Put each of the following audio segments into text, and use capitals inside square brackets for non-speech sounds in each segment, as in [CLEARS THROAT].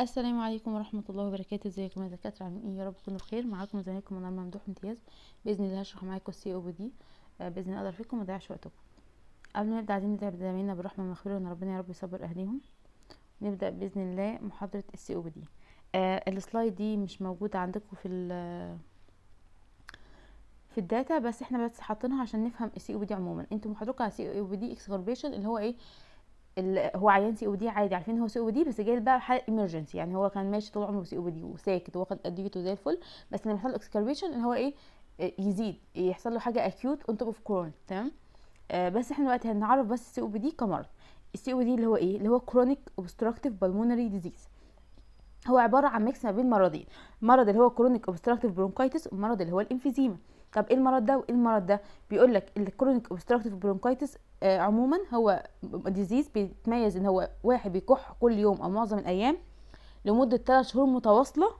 السلام عليكم ورحمه الله وبركاته ازيكم يا دكاتره عاملين ايه يا رب تكونوا بخير معاكم زميلكم منار ممدوح امتياز باذن الله هشرح معاكم السي او دي باذن الله اقدر فيكم ما وقتكم قبل ما نبدا عايزين نبدا بدمينا بالرحمه المغفره ان ربنا يا رب يصبر اهليهم نبدا باذن الله محاضره السي او دي آه السلايد دي مش موجوده عندكم في في الداتا بس احنا بس حاطينها عشان نفهم السي او بي دي عموما انتوا محاضرتكم على السي او بي دي اكسكوربيشن اللي هو ايه هو عيان سي او دي عادي عارفين هو سي او دي بس جاي بقى حاله ايمرجنسي يعني هو كان ماشي طول عمره سي او دي وساكت واخد ادويته زي الفل بس لما يحصل له اكسكربيشن ان هو ايه آه، يزيد يحصل له حاجه اكيوت اون توب اوف كورن تمام آه، بس احنا دلوقتي هنعرف بس السي او دي كمرض السي او دي اللي هو ايه اللي هو كرونيك اوبستراكتيف بالمونري ديزيز هو عباره عن ميكس ما بين مرضين مرض اللي هو كرونيك اوبستراكتيف برونكايتس والمرض اللي هو الانفيزيما طب ايه المرض ده وايه المرض ده بيقول لك الكرونيك اوبستراكتيف برونكايتس عموما هو ديزيز بيتميز ان هو واحد بيكح كل يوم او معظم الايام لمده 3 شهور متواصله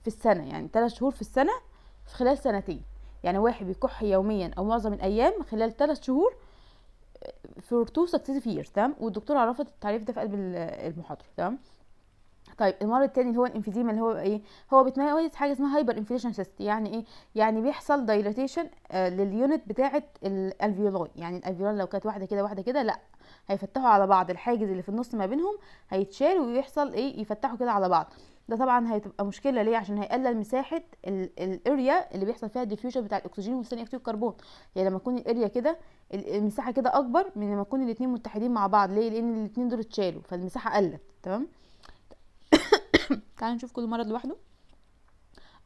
في السنه يعني 3 شهور في السنه في خلال سنتين يعني واحد بيكح يوميا او معظم الايام خلال 3 شهور في آه، two سكسيسيف ييرز تمام والدكتور عرفت التعريف ده في قلب المحاضره تمام طيب المرض التاني اللي هو الانفيزيما اللي هو ايه هو بيتميز حاجه اسمها هايبر انفليشن سيست يعني ايه يعني بيحصل دايلاتيشن آه لليونت بتاعه الالفيولاي يعني الالفيولاي لو كانت واحده كده واحده كده لا هيفتحوا على بعض الحاجز اللي في النص ما بينهم هيتشال ويحصل ايه يفتحوا كده على بعض ده طبعا هتبقى مشكله ليه عشان هيقلل مساحه الاريا اللي بيحصل فيها الديفيوجن بتاع الاكسجين وثاني اكسيد الكربون يعني لما تكون الاريا كده المساحه كده اكبر من لما يكون الاثنين متحدين مع بعض ليه لان الاثنين دول اتشالوا فالمساحه قلت تمام تعالوا نشوف كل مرض لوحده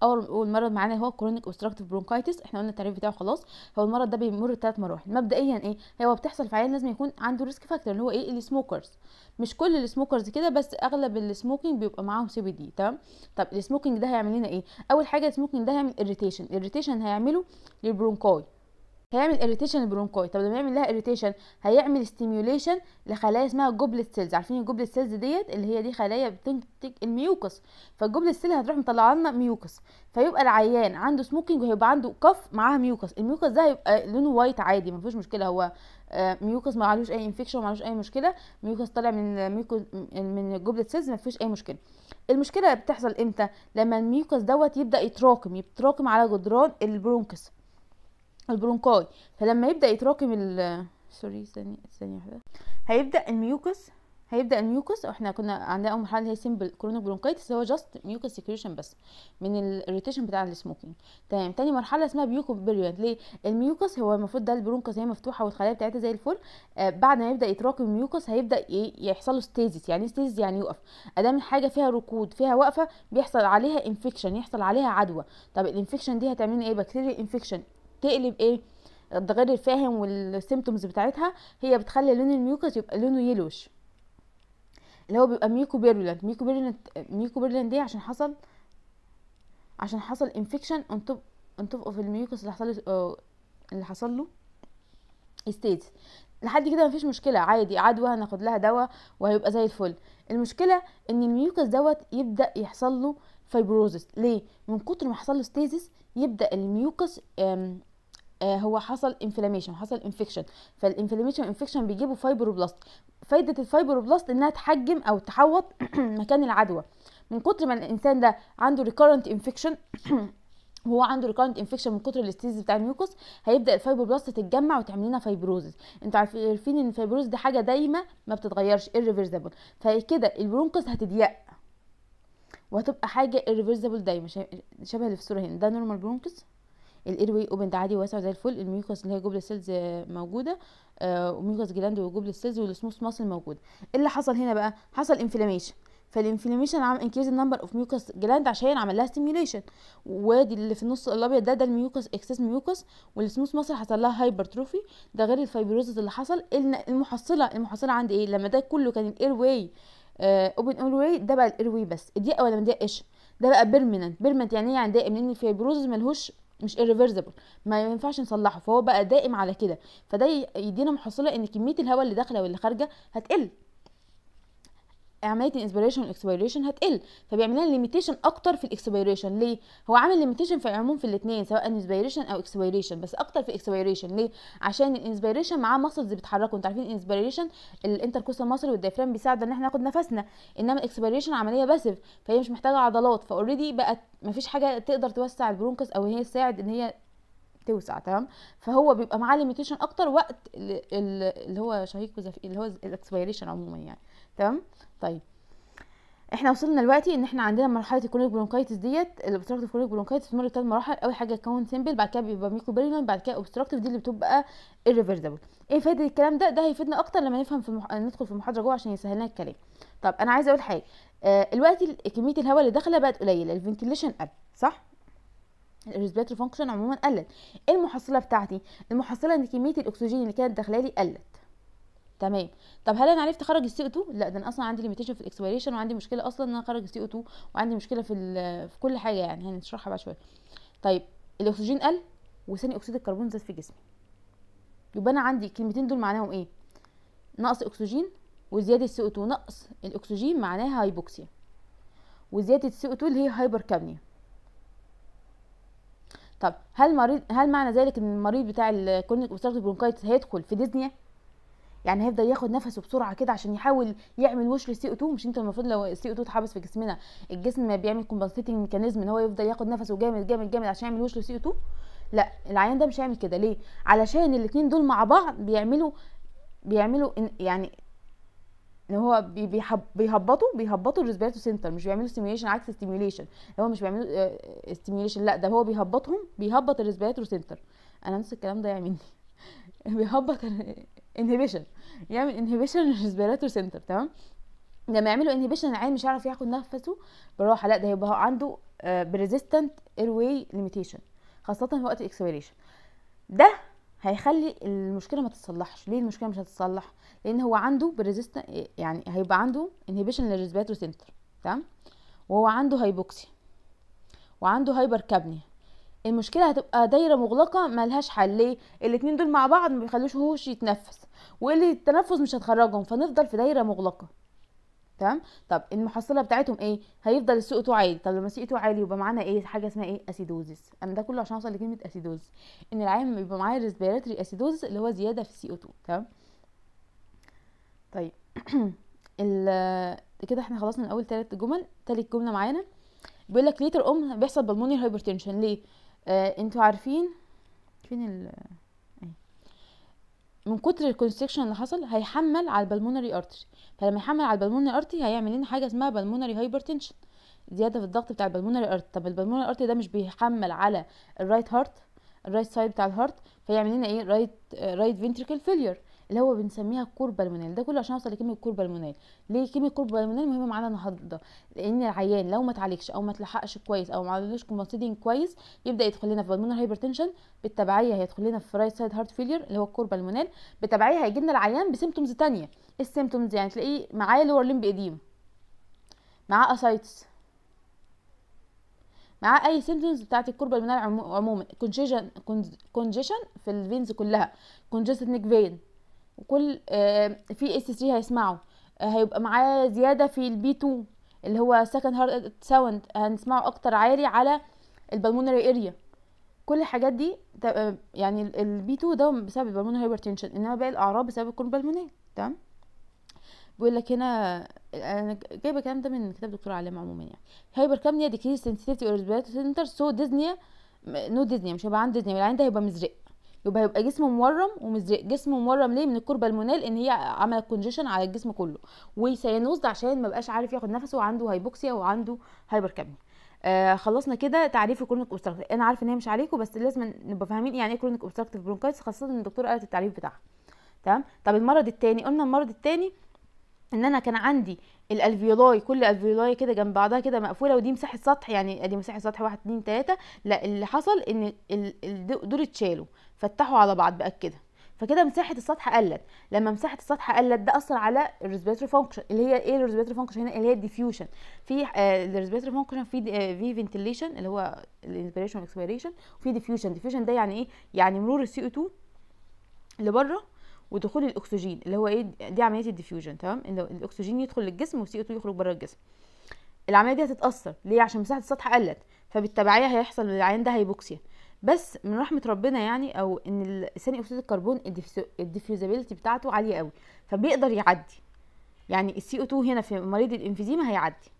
اول مرض معانا هو كرونيك اوستراكتيف برونكايتس احنا قلنا التعريف بتاعه خلاص هو المرض ده بيمر ثلاث مراحل مبدئيا ايه هو بتحصل في عيان لازم يكون عنده ريسك فاكتور اللي هو ايه السموكرز مش كل السموكرز كده بس اغلب السموكينج بيبقى معاهم سي بي دي تمام طب السموكينج ده هيعمل لنا ايه اول حاجه السموكينج ده هيعمل اريتيشن الاريتيشن هيعمله للبرونكاي هيعمل اريتيشن البرونكوي طب لما يعمل لها اريتيشن هيعمل ستيميوليشن لخلايا اسمها جوبلت سيلز عارفين الجوبلت سيلز ديت اللي هي دي خلايا بتنتج الميوكس فالجوبلت سيل هتروح مطلعه لنا ميوكس فيبقى العيان عنده سموكينج وهيبقى عنده كف معاها ميوكس الميوكس ده هيبقى لونه وايت عادي ما فيهوش مشكله هو ميوكس آه، ما عليهوش اي انفكشن ما عليهوش اي مشكله ميوكس طالع من ميوكس من الجوبلت سيلز ما فيهوش اي مشكله المشكله بتحصل امتى لما الميوكس دوت يبدا يتراكم يتراكم على جدران البرونكس البرونكاي فلما يبدا يتراكم ال سوري ثانيه ثانيه واحده هيبدا الميوكس هيبدا الميوكس احنا كنا عندنا اول مرحله هي سيمبل كرونيك برونكايتس هو جاست ميوكس سكريشن بس من الريتيشن بتاع السموكينج تمام تاني مرحله اسمها بيوكو بيريود ليه الميوكس هو المفروض ده البرونكس هي مفتوحه والخلايا بتاعتها زي الفل آه بعد ما يبدا يتراكم الميوكس هيبدا يحصل له ستيزيس يعني ستيزيس يعني يقف ادام الحاجه فيها ركود فيها وقفه بيحصل عليها انفكشن يحصل عليها عدوى طب الانفكشن دي هتعمل ايه بكتيريا انفكشن بتقلب ايه الضغير الفاهم والسيمتومز بتاعتها هي بتخلي لون الميوكس يبقى لونه يلوش اللي هو بيبقى ميوكو بيرولنت ميوكو بيرولنت ميوكو بيرولنت دي عشان حصل عشان حصل انفكشن اون توب اون توب اوف الميوكس اللي حصل آه، اللي حصل له ستيت لحد كده مفيش مشكله عادي عدوى هناخد لها دواء وهيبقى زي الفل المشكله ان الميوكس دوت يبدا يحصل له فايبروزس ليه من كتر ما حصل له ستيزس يبدا الميوكس آه، هو حصل انفلاميشن حصل انفكشن فالانفلاميشن انفكشن بيجيبوا فايبروبلاست فايده الفايبروبلاست انها تحجم او تحوط [CLEARS THROAT] مكان العدوى من كتر ما الانسان ده عنده ريكورنت انفكشن [CLEARS THROAT] وهو عنده ريكورنت انفكشن من كتر الاستيز بتاع الميوكوس هيبدا الفايبروبلاست تتجمع وتعمل لنا فايبروزز انتوا عارفين ان الفايبروز دي حاجه دايمه ما بتتغيرش irreversible فكده البرونكس هتضيق وهتبقى حاجه irreversible دايما شبه اللي في الصوره هنا ده نورمال برونكس الاير واي اوبن ده عادي واسع زي الفل الميوكس اللي هي جوبل سيلز موجوده آه وميوكس جلاند وجوبل سيلز والسموث ماسل موجود ايه اللي حصل هنا بقى حصل انفلاميشن فالانفلاميشن عم انكريز النمبر اوف ميوكس جلاند عشان عمل لها ستيميوليشن وادي اللي في النص الابيض ده ده الميوكس اكسس ميوكس والسموث مصر حصل لها هايبرتروفي ده غير الفايبروزز اللي حصل المحصله المحصله عند ايه لما ده كله كان الاير واي اوبن اير واي ده بقى الاير واي بس الضيقه ولا ما ضيقش ده بقى بيرمننت بيرمننت يعني ايه يعني دائم إيه؟ لان الفايبروزز ملهوش مش irreversible ما ينفعش نصلحه فهو بقى دائم على كده فده يدينا محصله ان كميه الهواء اللي داخله واللي خارجه هتقل اعمال الانسبيريشن والاكسبيريشن هتقل فبيعمل لنا ليميتيشن اكتر في الاكسبيريشن ليه هو عامل ليميتيشن في العموم في الاثنين سواء انسبيريشن او اكسبيريشن بس اكتر في الاكسبيريشن ليه عشان الانسبيريشن معاه ماسلز بتحركه انتوا عارفين الانسبيريشن الانتركوستال ماسل والديافرام بيساعد ان احنا ناخد نفسنا انما الاكسبيريشن عمليه باسيف فهي مش محتاجه عضلات فاوريدي بقت مفيش حاجه تقدر توسع البرونكس او هي تساعد ان هي توسع تمام فهو بيبقى معاه ليميتيشن اكتر وقت اللي هو شهيق اللي هو الاكسبيريشن عموما يعني تمام طيب احنا وصلنا دلوقتي ان احنا عندنا مرحله الكرونيك برونكايتس ديت اللي كرونيك برونكايتس بتمر بثلاث مراحل اول حاجه تكون سيمبل بعد كده بيبقى ميكرو برينال بعد كده اوبستراكتيف دي اللي بتبقى irreversible ايه فايده الكلام ده ده هيفيدنا اكتر لما نفهم في المح... ندخل في المحاضره جوه عشان يسهل لنا الكلام طب انا عايزه اقول حاجه آه دلوقتي كميه الهواء اللي داخله بقت قليله الفنتيليشن قل صح الريسبيرتوري فانكشن عموما قلت ايه المحصله بتاعتي المحصله ان كميه الاكسجين اللي كانت داخله لي قلت تمام طب هل انا عرفت اخرج السي او 2 لا ده انا اصلا عندي ليميتيشن في الاكسبيريشن وعندي مشكله اصلا ان انا اخرج السي او 2 وعندي مشكله في في كل حاجه يعني هنشرحها بعد شويه طيب الاكسجين قل وثاني اكسيد الكربون زاد في جسمي يبقى انا عندي الكلمتين دول معناهم ايه نقص اكسجين وزياده سي او 2 نقص الاكسجين معناها هايبوكسيا وزياده السي او 2 اللي هي هايبر كابنيا طب هل مريض هل معنى ذلك ان المريض بتاع الكرونيك اوبستراكتيف برونكايتس هيدخل في ديزنيا يعني هيبدا ياخد نفسه بسرعه كده عشان يحاول يعمل وش للسي او 2 مش انت المفروض لو السي او 2 اتحبس في جسمنا الجسم بيعمل كومبنسيتنج ميكانيزم ان هو يفضل ياخد نفسه جامد جامد جامد عشان يعمل وش للسي او 2 لا العيان ده مش هيعمل كده ليه علشان الاثنين دول مع بعض بيعملوا بيعملوا يعني ان هو بيهبطوا بيهبطوا الريسبيرتو سنتر مش بيعملوا ستيميوليشن عكس ستيميوليشن هو مش بيعملوا ستيميوليشن آه، آه، لا ده هو بيهبطهم بيهبط الريسبيرتو سنتر انا نفس الكلام ده يا [LAUGHS] بيهبط انهبيشن يعمل انهبيشن للريسبيراتور سنتر تمام لما يعملوا انهبيشن العين مش هيعرف ياخد نفسه براحه لا ده هيبقى عنده بريزيستنت اير واي ليميتيشن خاصه في وقت الاكسبيريشن ده هيخلي المشكله ما تتصلحش ليه المشكله مش هتتصلح لان هو عنده بريزيستنت يعني هيبقى عنده انهبيشن للريسبيراتور سنتر تمام وهو عنده هايبوكسي وعنده هايبر كابنيا المشكله هتبقى دايره مغلقه ملهاش حل ليه الاتنين دول مع بعض ما بيخلوش يتنفس واللي التنفس مش هتخرجهم فنفضل في دايره مغلقه تمام طب المحصله بتاعتهم ايه هيفضل السي او عالي طب لما السي او عالي يبقى معانا ايه حاجه اسمها ايه اسيدوزس انا ده كله عشان اوصل لكلمه اسيدوزس ان العام بيبقى معايا ريسبيراتوري اسيدوزس اللي هو زياده في السي او 2 تمام طيب [CLEARS THROAT] ال كده احنا خلصنا من اول ثلاث جمل تالت جمله معانا بيقول لك ليتر ام بيحصل بالمونير هايبرتنشن ليه آه انتوا عارفين فين ال ايه. من كتر الكونستكشن اللي حصل هيحمل على البلمونري ارتري فلما يحمل على البلمونري ارتري هيعمل لنا حاجه اسمها بلمونري هايبرتنشن زياده في الضغط بتاع البلمونري ارتري طب البلمونري ارتري ده مش بيحمل على الرايت هارت الرايت سايد بتاع الهارت فيعمل لنا ايه رايت رايت فينتريكل فيلير اللي هو بنسميها الكور بالمونال ده كله عشان اوصل لكلمه كور بالمونال ليه كلمه كور بالمونال مهمه معانا النهارده لان العيان لو ما اتعالجش او ما اتلحقش كويس او ما عملوش كومبنسيتنج كويس يبدا يدخل لنا في بالمونال هايبرتنشن بالتبعيه هيدخل لنا في رايت سايد هارت فيلير اللي هو الكور بالمونال بالتبعيه هيجي لنا العيان بسيمتومز ثانيه السيمتومز يعني تلاقيه معاه لور لمب قديم معاه اسايتس مع اي سيمتومز بتاعت الكرب المناعي عموما كونجيشن كونجيشن في الفينز كلها كونجستد نيك فين وكل آه، في اس 3 هيسمعه آه، هيبقى معاه زياده في البي 2 اللي هو سكند هارد ساوند هنسمعه اكتر عالي على البلمونري اريا كل الحاجات دي آه، يعني البي 2 ده بسبب البلمونري هايبرتنشن انما باقي الاعراض بسبب الكون بالمونيه تمام بيقول لك هنا انا جايبه الكلام ده من كتاب دكتور علام عموما يعني هايبر كامنيا ديكريز سنسيتيفيتي اور سنتر سو ديزنيا نو ديزنيا مش هيبقى عند ديزنيا العين ده هيبقى مزرق يبقى هيبقى جسمه مورم ومزرق جسمه مورم ليه من الكربه المونال ان هي عملت كونجيشن على الجسم كله وسينوز عشان ما بقاش عارف ياخد نفسه وعنده هايبوكسيا وعنده هايبركابنيا آه خلصنا كده تعريف الكرونيك اوبستراكتيف انا عارف ان هي مش عليكم بس لازم نبقى فاهمين يعني ايه كرونيك اوبستراكتيف برونكايتس خاصه ان الدكتور قالت التعريف بتاعها تمام طب المرض الثاني قلنا المرض الثاني ان انا كان عندي الالفيولاي كل الفيولاي كده جنب بعضها كده مقفوله ودي مساحه سطح يعني ادي مساحه سطح 1 2 3 لا اللي حصل ان دول اتشالوا فتحوا على بعض بقى كده فكده مساحه السطح قلت لما مساحه السطح قلت ده اثر على الريسبيراتوري فانكشن اللي هي ايه الريسبيراتوري فانكشن هنا اللي هي الديفيوشن في آه، الريسبيراتوري فانكشن في آه، في فنتيليشن اللي هو الانسبيريشن والاكسبيريشن وفي ديفيوشن ديفيوشن ده يعني ايه يعني مرور السي او 2 لبره ودخول الاكسجين اللي هو ايه دي عمليه الديفيوجن تمام الاكسجين يدخل للجسم والسي او 2 يخرج بره الجسم العمليه دي هتتاثر ليه عشان مساحه السطح قلت فبالتبعيه هيحصل العيان ده هيبوكسيا بس من رحمه ربنا يعني او ان ثاني اكسيد الكربون الديفيوزابيلتي بتاعته عاليه قوي فبيقدر يعدي يعني السي او 2 هنا في مريض الانفيزيما هيعدي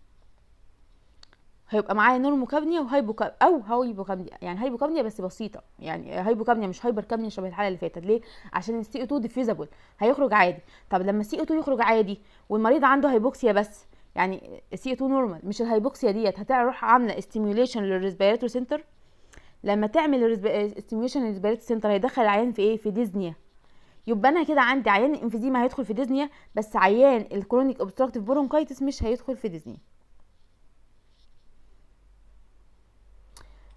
هيبقى معايا نورموكابنيا وهايبوكاب او هايبوكابنيا يعني هايبوكابنيا بس بسيطه يعني هايبوكابنيا مش هايبركابنيا شبه الحاله اللي فاتت ليه عشان السي او 2 ديفيزابل هيخرج عادي طب لما السي او 2 يخرج عادي والمريض عنده هايبوكسيا بس يعني السي او 2 نورمال مش الهايبوكسيا ديت هتروح عامله استيميوليشن للريسبيراتوري سنتر لما تعمل استيميوليشن للريسبيراتوري سنتر هيدخل العيان في ايه في ديزنيا يبقى انا كده عندي عيان الانفيزيما هيدخل في ديزنيا بس عيان الكرونيك اوبستراكتيف برونكايتس مش هيدخل في ديزنيا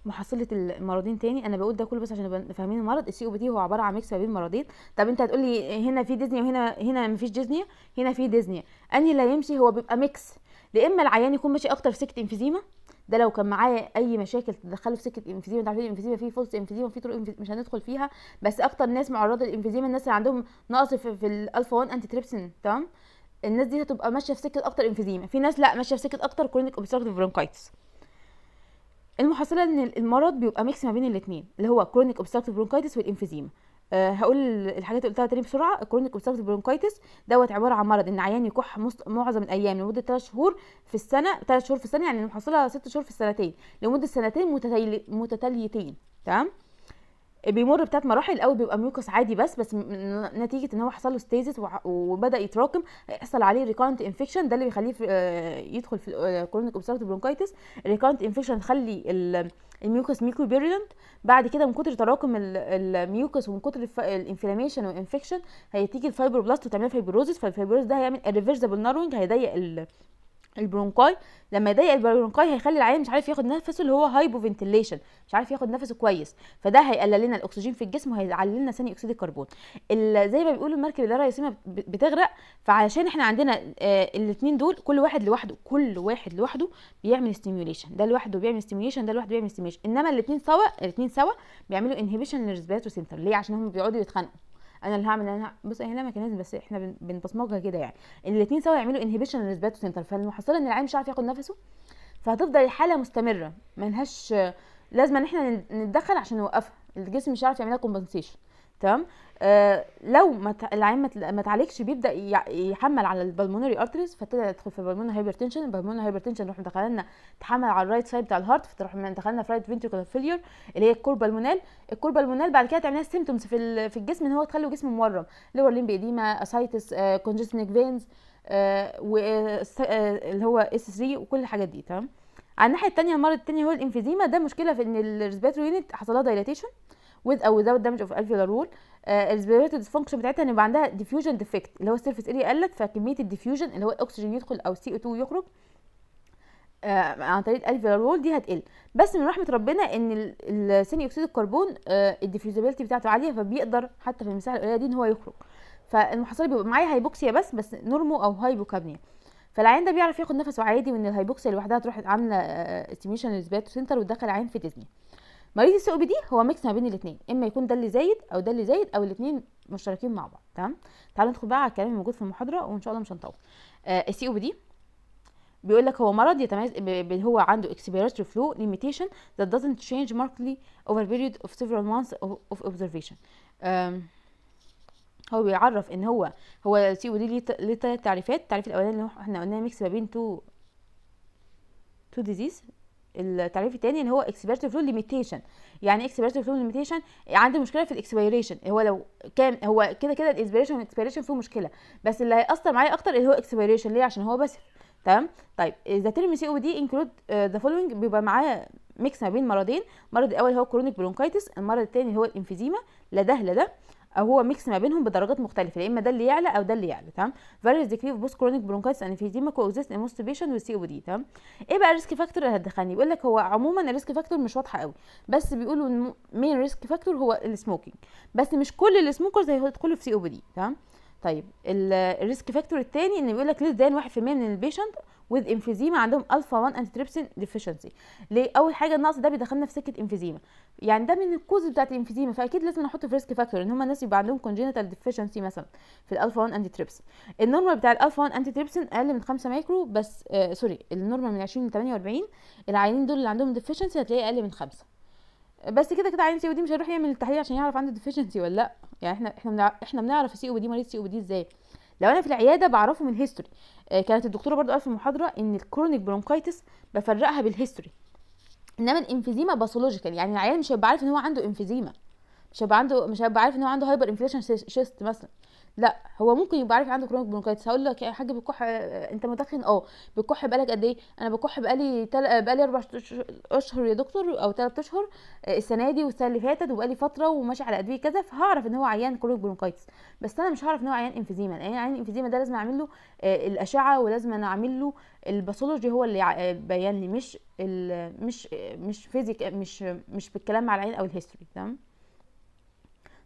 محصله المرضين تاني انا بقول ده كله بس عشان نبقى فاهمين المرض السي او بي تي هو عباره عن ميكس ما بين مرضين طب انت هتقول لي هنا في ديزني وهنا هنا مفيش ديزني هنا في ديزني انهي اللي هيمشي هو بيبقى ميكس يا اما العيان يكون ماشي اكتر في سكه انفيزيما ده لو كان معايا اي مشاكل تدخله في سكه انفيزيما انت عارفين الانفيزيما فيه فولس انفيزيما فيه طرق انفزيما. مش هندخل فيها بس اكتر ناس معرضه للانفيزيما الناس اللي عندهم نقص في, في الالفا 1 انتي تريبسين تمام الناس دي هتبقى ماشيه في سكه اكتر انفيزيما في ناس لا ماشيه في سكه اكتر كرونيك اوبستراكتيف برونكايتس المحصله ان المرض بيبقى ميكس ما بين الاثنين اللي هو كرونيك اوبستراكتيف برونكايتس والانفيزيما أه هقول الحاجات اللي قلتها تاني بسرعه الكرونيك اوبستراكتيف برونكايتس دوت عباره عن مرض ان عيان يكح معظم الايام لمده 3 شهور في السنه 3 شهور في السنه يعني المحصله 6 شهور في السنتين لمده سنتين متتاليتين تمام بيمر بثلاث مراحل الاول بيبقى ميوكس عادي بس بس نتيجه ان هو حصل له ستيزس وبدا يتراكم هيحصل عليه ريكارنت انفكشن ده اللي بيخليه آه، يدخل في كرونيك اوبستراكتيف برونكايتس الريكارنت انفكشن تخلي الميوكس ميكو بيريلنت بعد كده من كتر تراكم الميوكس ومن كتر الانفلاميشن والانفكشن هتيجي بلاست وتعمل فايبروزس فالفايبروز ده هيعمل ريفرسبل ناروينج هيضيق البرونكاي لما يضيق البرونكاي هيخلي العيان مش عارف ياخد نفسه اللي هو هايبو فنتليشن مش عارف ياخد نفسه كويس فده هيقلل لنا الاكسجين في الجسم وهيعلي لنا ثاني اكسيد الكربون زي ما بيقولوا المركب اللي الرئيسيه بتغرق فعلشان احنا عندنا آه الاثنين دول كل واحد لوحده كل واحد لوحده بيعمل ستيميوليشن ده لوحده بيعمل ستيميوليشن ده لوحده بيعمل ستيميوليشن انما الاثنين سوا الاثنين سوا بيعملوا انهبيشن للريسبيراتوري سنتر ليه عشان هم بيقعدوا يتخانقوا انا اللي هعمل انا بص هنا لها ميكانيزم بس احنا بنبصمجها كده يعني الاثنين سوا يعملوا انهبيشن للريسباتو سنتر فالمحصله ان العين مش عارف ياخد نفسه فهتفضل الحاله مستمره ملهاش لازم ان احنا نتدخل عشان نوقفها الجسم مش عارف يعملها كومبنسيشن تمام آه لو ما العين ما اتعالجش بيبدا يحمل على البلمونري ارتريز فتبدا تدخل في بالمونري هايبرتنشن البلمونري هايبرتنشن نروح دخلنا تحمل على الرايت سايد بتاع الهارت فتروح دخلنا في رايت فينتريكولار فيلير اللي هي الكور بلمونال الكور بلمونال بعد كده تعمل سيمتومز في في الجسم ان هو تخلي الجسم مورم لور ليمب اديما اسايتس آه فينز آه، آه، آه، اللي هو اس 3 وكل الحاجات دي تمام على الناحيه الثانيه المرض الثاني هو الانفيزيما ده مشكله في ان الريسبيراتوري يونت حصل لها دايليتيشن with او without damage of alveolar wall respiratory ديسفانكشن بتاعتها ان يبقى عندها ديفيوجن ديفكت اللي هو السيرفيس اريا قلت فكميه الديفيوجن اللي هو الاكسجين يدخل او سي او 2 يخرج آه عن طريق الالفيولار وول دي هتقل بس من رحمه ربنا ان ثاني اكسيد الكربون آه الديفيوزابيلتي بتاعته عاليه فبيقدر حتى في المساحه القليله دي ان هو يخرج فالمحصله بيبقى معايا هايبوكسيا بس بس نورمو او هايبوكابنيا فالعين ده بيعرف ياخد نفسه عادي من الهايبوكسيا لوحدها تروح عامله استيميشن للسباتو سنتر وتدخل عين في ديزني مريض السي او بي دي هو ميكس ما بين الاثنين اما يكون ده اللي زايد او ده اللي زايد او الاثنين مشتركين مع بعض تمام تعالوا ندخل بقى على الكلام الموجود في المحاضره وان شاء الله مش هنطول آه السي او بي دي بيقول لك هو مرض يتميز هو عنده expiratory flow limitation that doesn't change markedly over a period of several months of observation هو بيعرف ان هو هو السي او دي ليه ثلاث تعريفات التعريف الاولاني اللي احنا قلناه ميكس ما بين تو تو ديزيز التعريف الثاني اللي هو اكسبيرت فلو ليميتيشن يعني ايه اكسبيرت فلو ليميتيشن عندي مشكله في الاكسبيريشن هو لو كان هو كده كده الاسبيريشن والاكسبيريشن فيه مشكله بس اللي هيأثر معايا اكتر اللي هو اكسبيريشن ليه عشان هو بس تمام طيب ذا تيرم سي او دي انكلود ذا فولوينج بيبقى معايا ميكس ما بين مرضين المرض الاول هو كرونيك برونكايتس المرض الثاني هو الانفيزيما لا ده لا ده او هو ميكس ما بينهم بدرجات مختلفه يا اما ده اللي يعلى او ده اللي يعلى تمام فاريس ديكريف بوست كرونيك برونكايتس انفيزيما كوزيس اموستيبيشن والسي او دي تمام ايه بقى الريسك فاكتور اللي هتدخلني بيقول لك هو عموما الريسك فاكتور مش واضحه قوي بس بيقولوا المين ريسك فاكتور هو السموكينج بس مش كل السموكرز هيدخلوا في سي او دي تمام طيب الريسك فاكتور الثاني ان بيقول لك ليس دان 1% من البيشنت وذ انفيزيما عندهم الفا 1 انتريبسين ديفيشنسي ليه اول حاجه النقص ده بيدخلنا في سكه انفيزيما يعني ده من الكوز بتاعت الانفيزيما فاكيد لازم نحطه في ريسك فاكتور ان هم الناس يبقى عندهم كونجينيتال ديفيشنسي مثلا في الالفا 1 انتريبسين النورمال بتاع الالفا 1 انتريبسين اقل من 5 مايكرو بس آه سوري النورمال من 20 ل 48 العيانين دول اللي عندهم ديفيشنسي هتلاقيه اقل من 5 بس كده كده عين سي او دي مش هيروح يعمل التحليل عشان يعرف عنده ديفيشنسي ولا لا يعني احنا احنا احنا بنعرف سي او دي مريض سي او دي ازاي لو انا في العياده بعرفه من هيستوري آه كانت الدكتوره برضو قالت في المحاضره ان الكرونيك برونكايتس بفرقها بالهيستوري انما الانفيزيما باثولوجيكال يعني العيان مش هيبقى عارف ان هو عنده انفيزيما مش هيبقى عنده مش هيبقى عارف ان هو عنده هايبر انفليشن شيست مثلا لا هو ممكن يبقى عارف عنده كرونيك برونكايتس هقول لك يا يعني حاج بتكح انت مدخن اه بتكح بقالك قد ايه انا بكح بقالي تل... بقالي اربع اشهر يا دكتور او ثلاث اشهر آه، السنه دي والسنه اللي فاتت وبقالي فتره وماشي على ادويه كذا فهعرف ان هو عيان كرونيك برونكايتس بس انا مش هعرف ان هو عيان انفيزيما لان يعني عيان انفيزيما ده لازم اعمل له آه، الاشعه ولازم انا اعمل له الباثولوجي هو اللي آه، بيان لي مش ال... مش مش فيزيك مش مش بالكلام على العين او الهيستوري تمام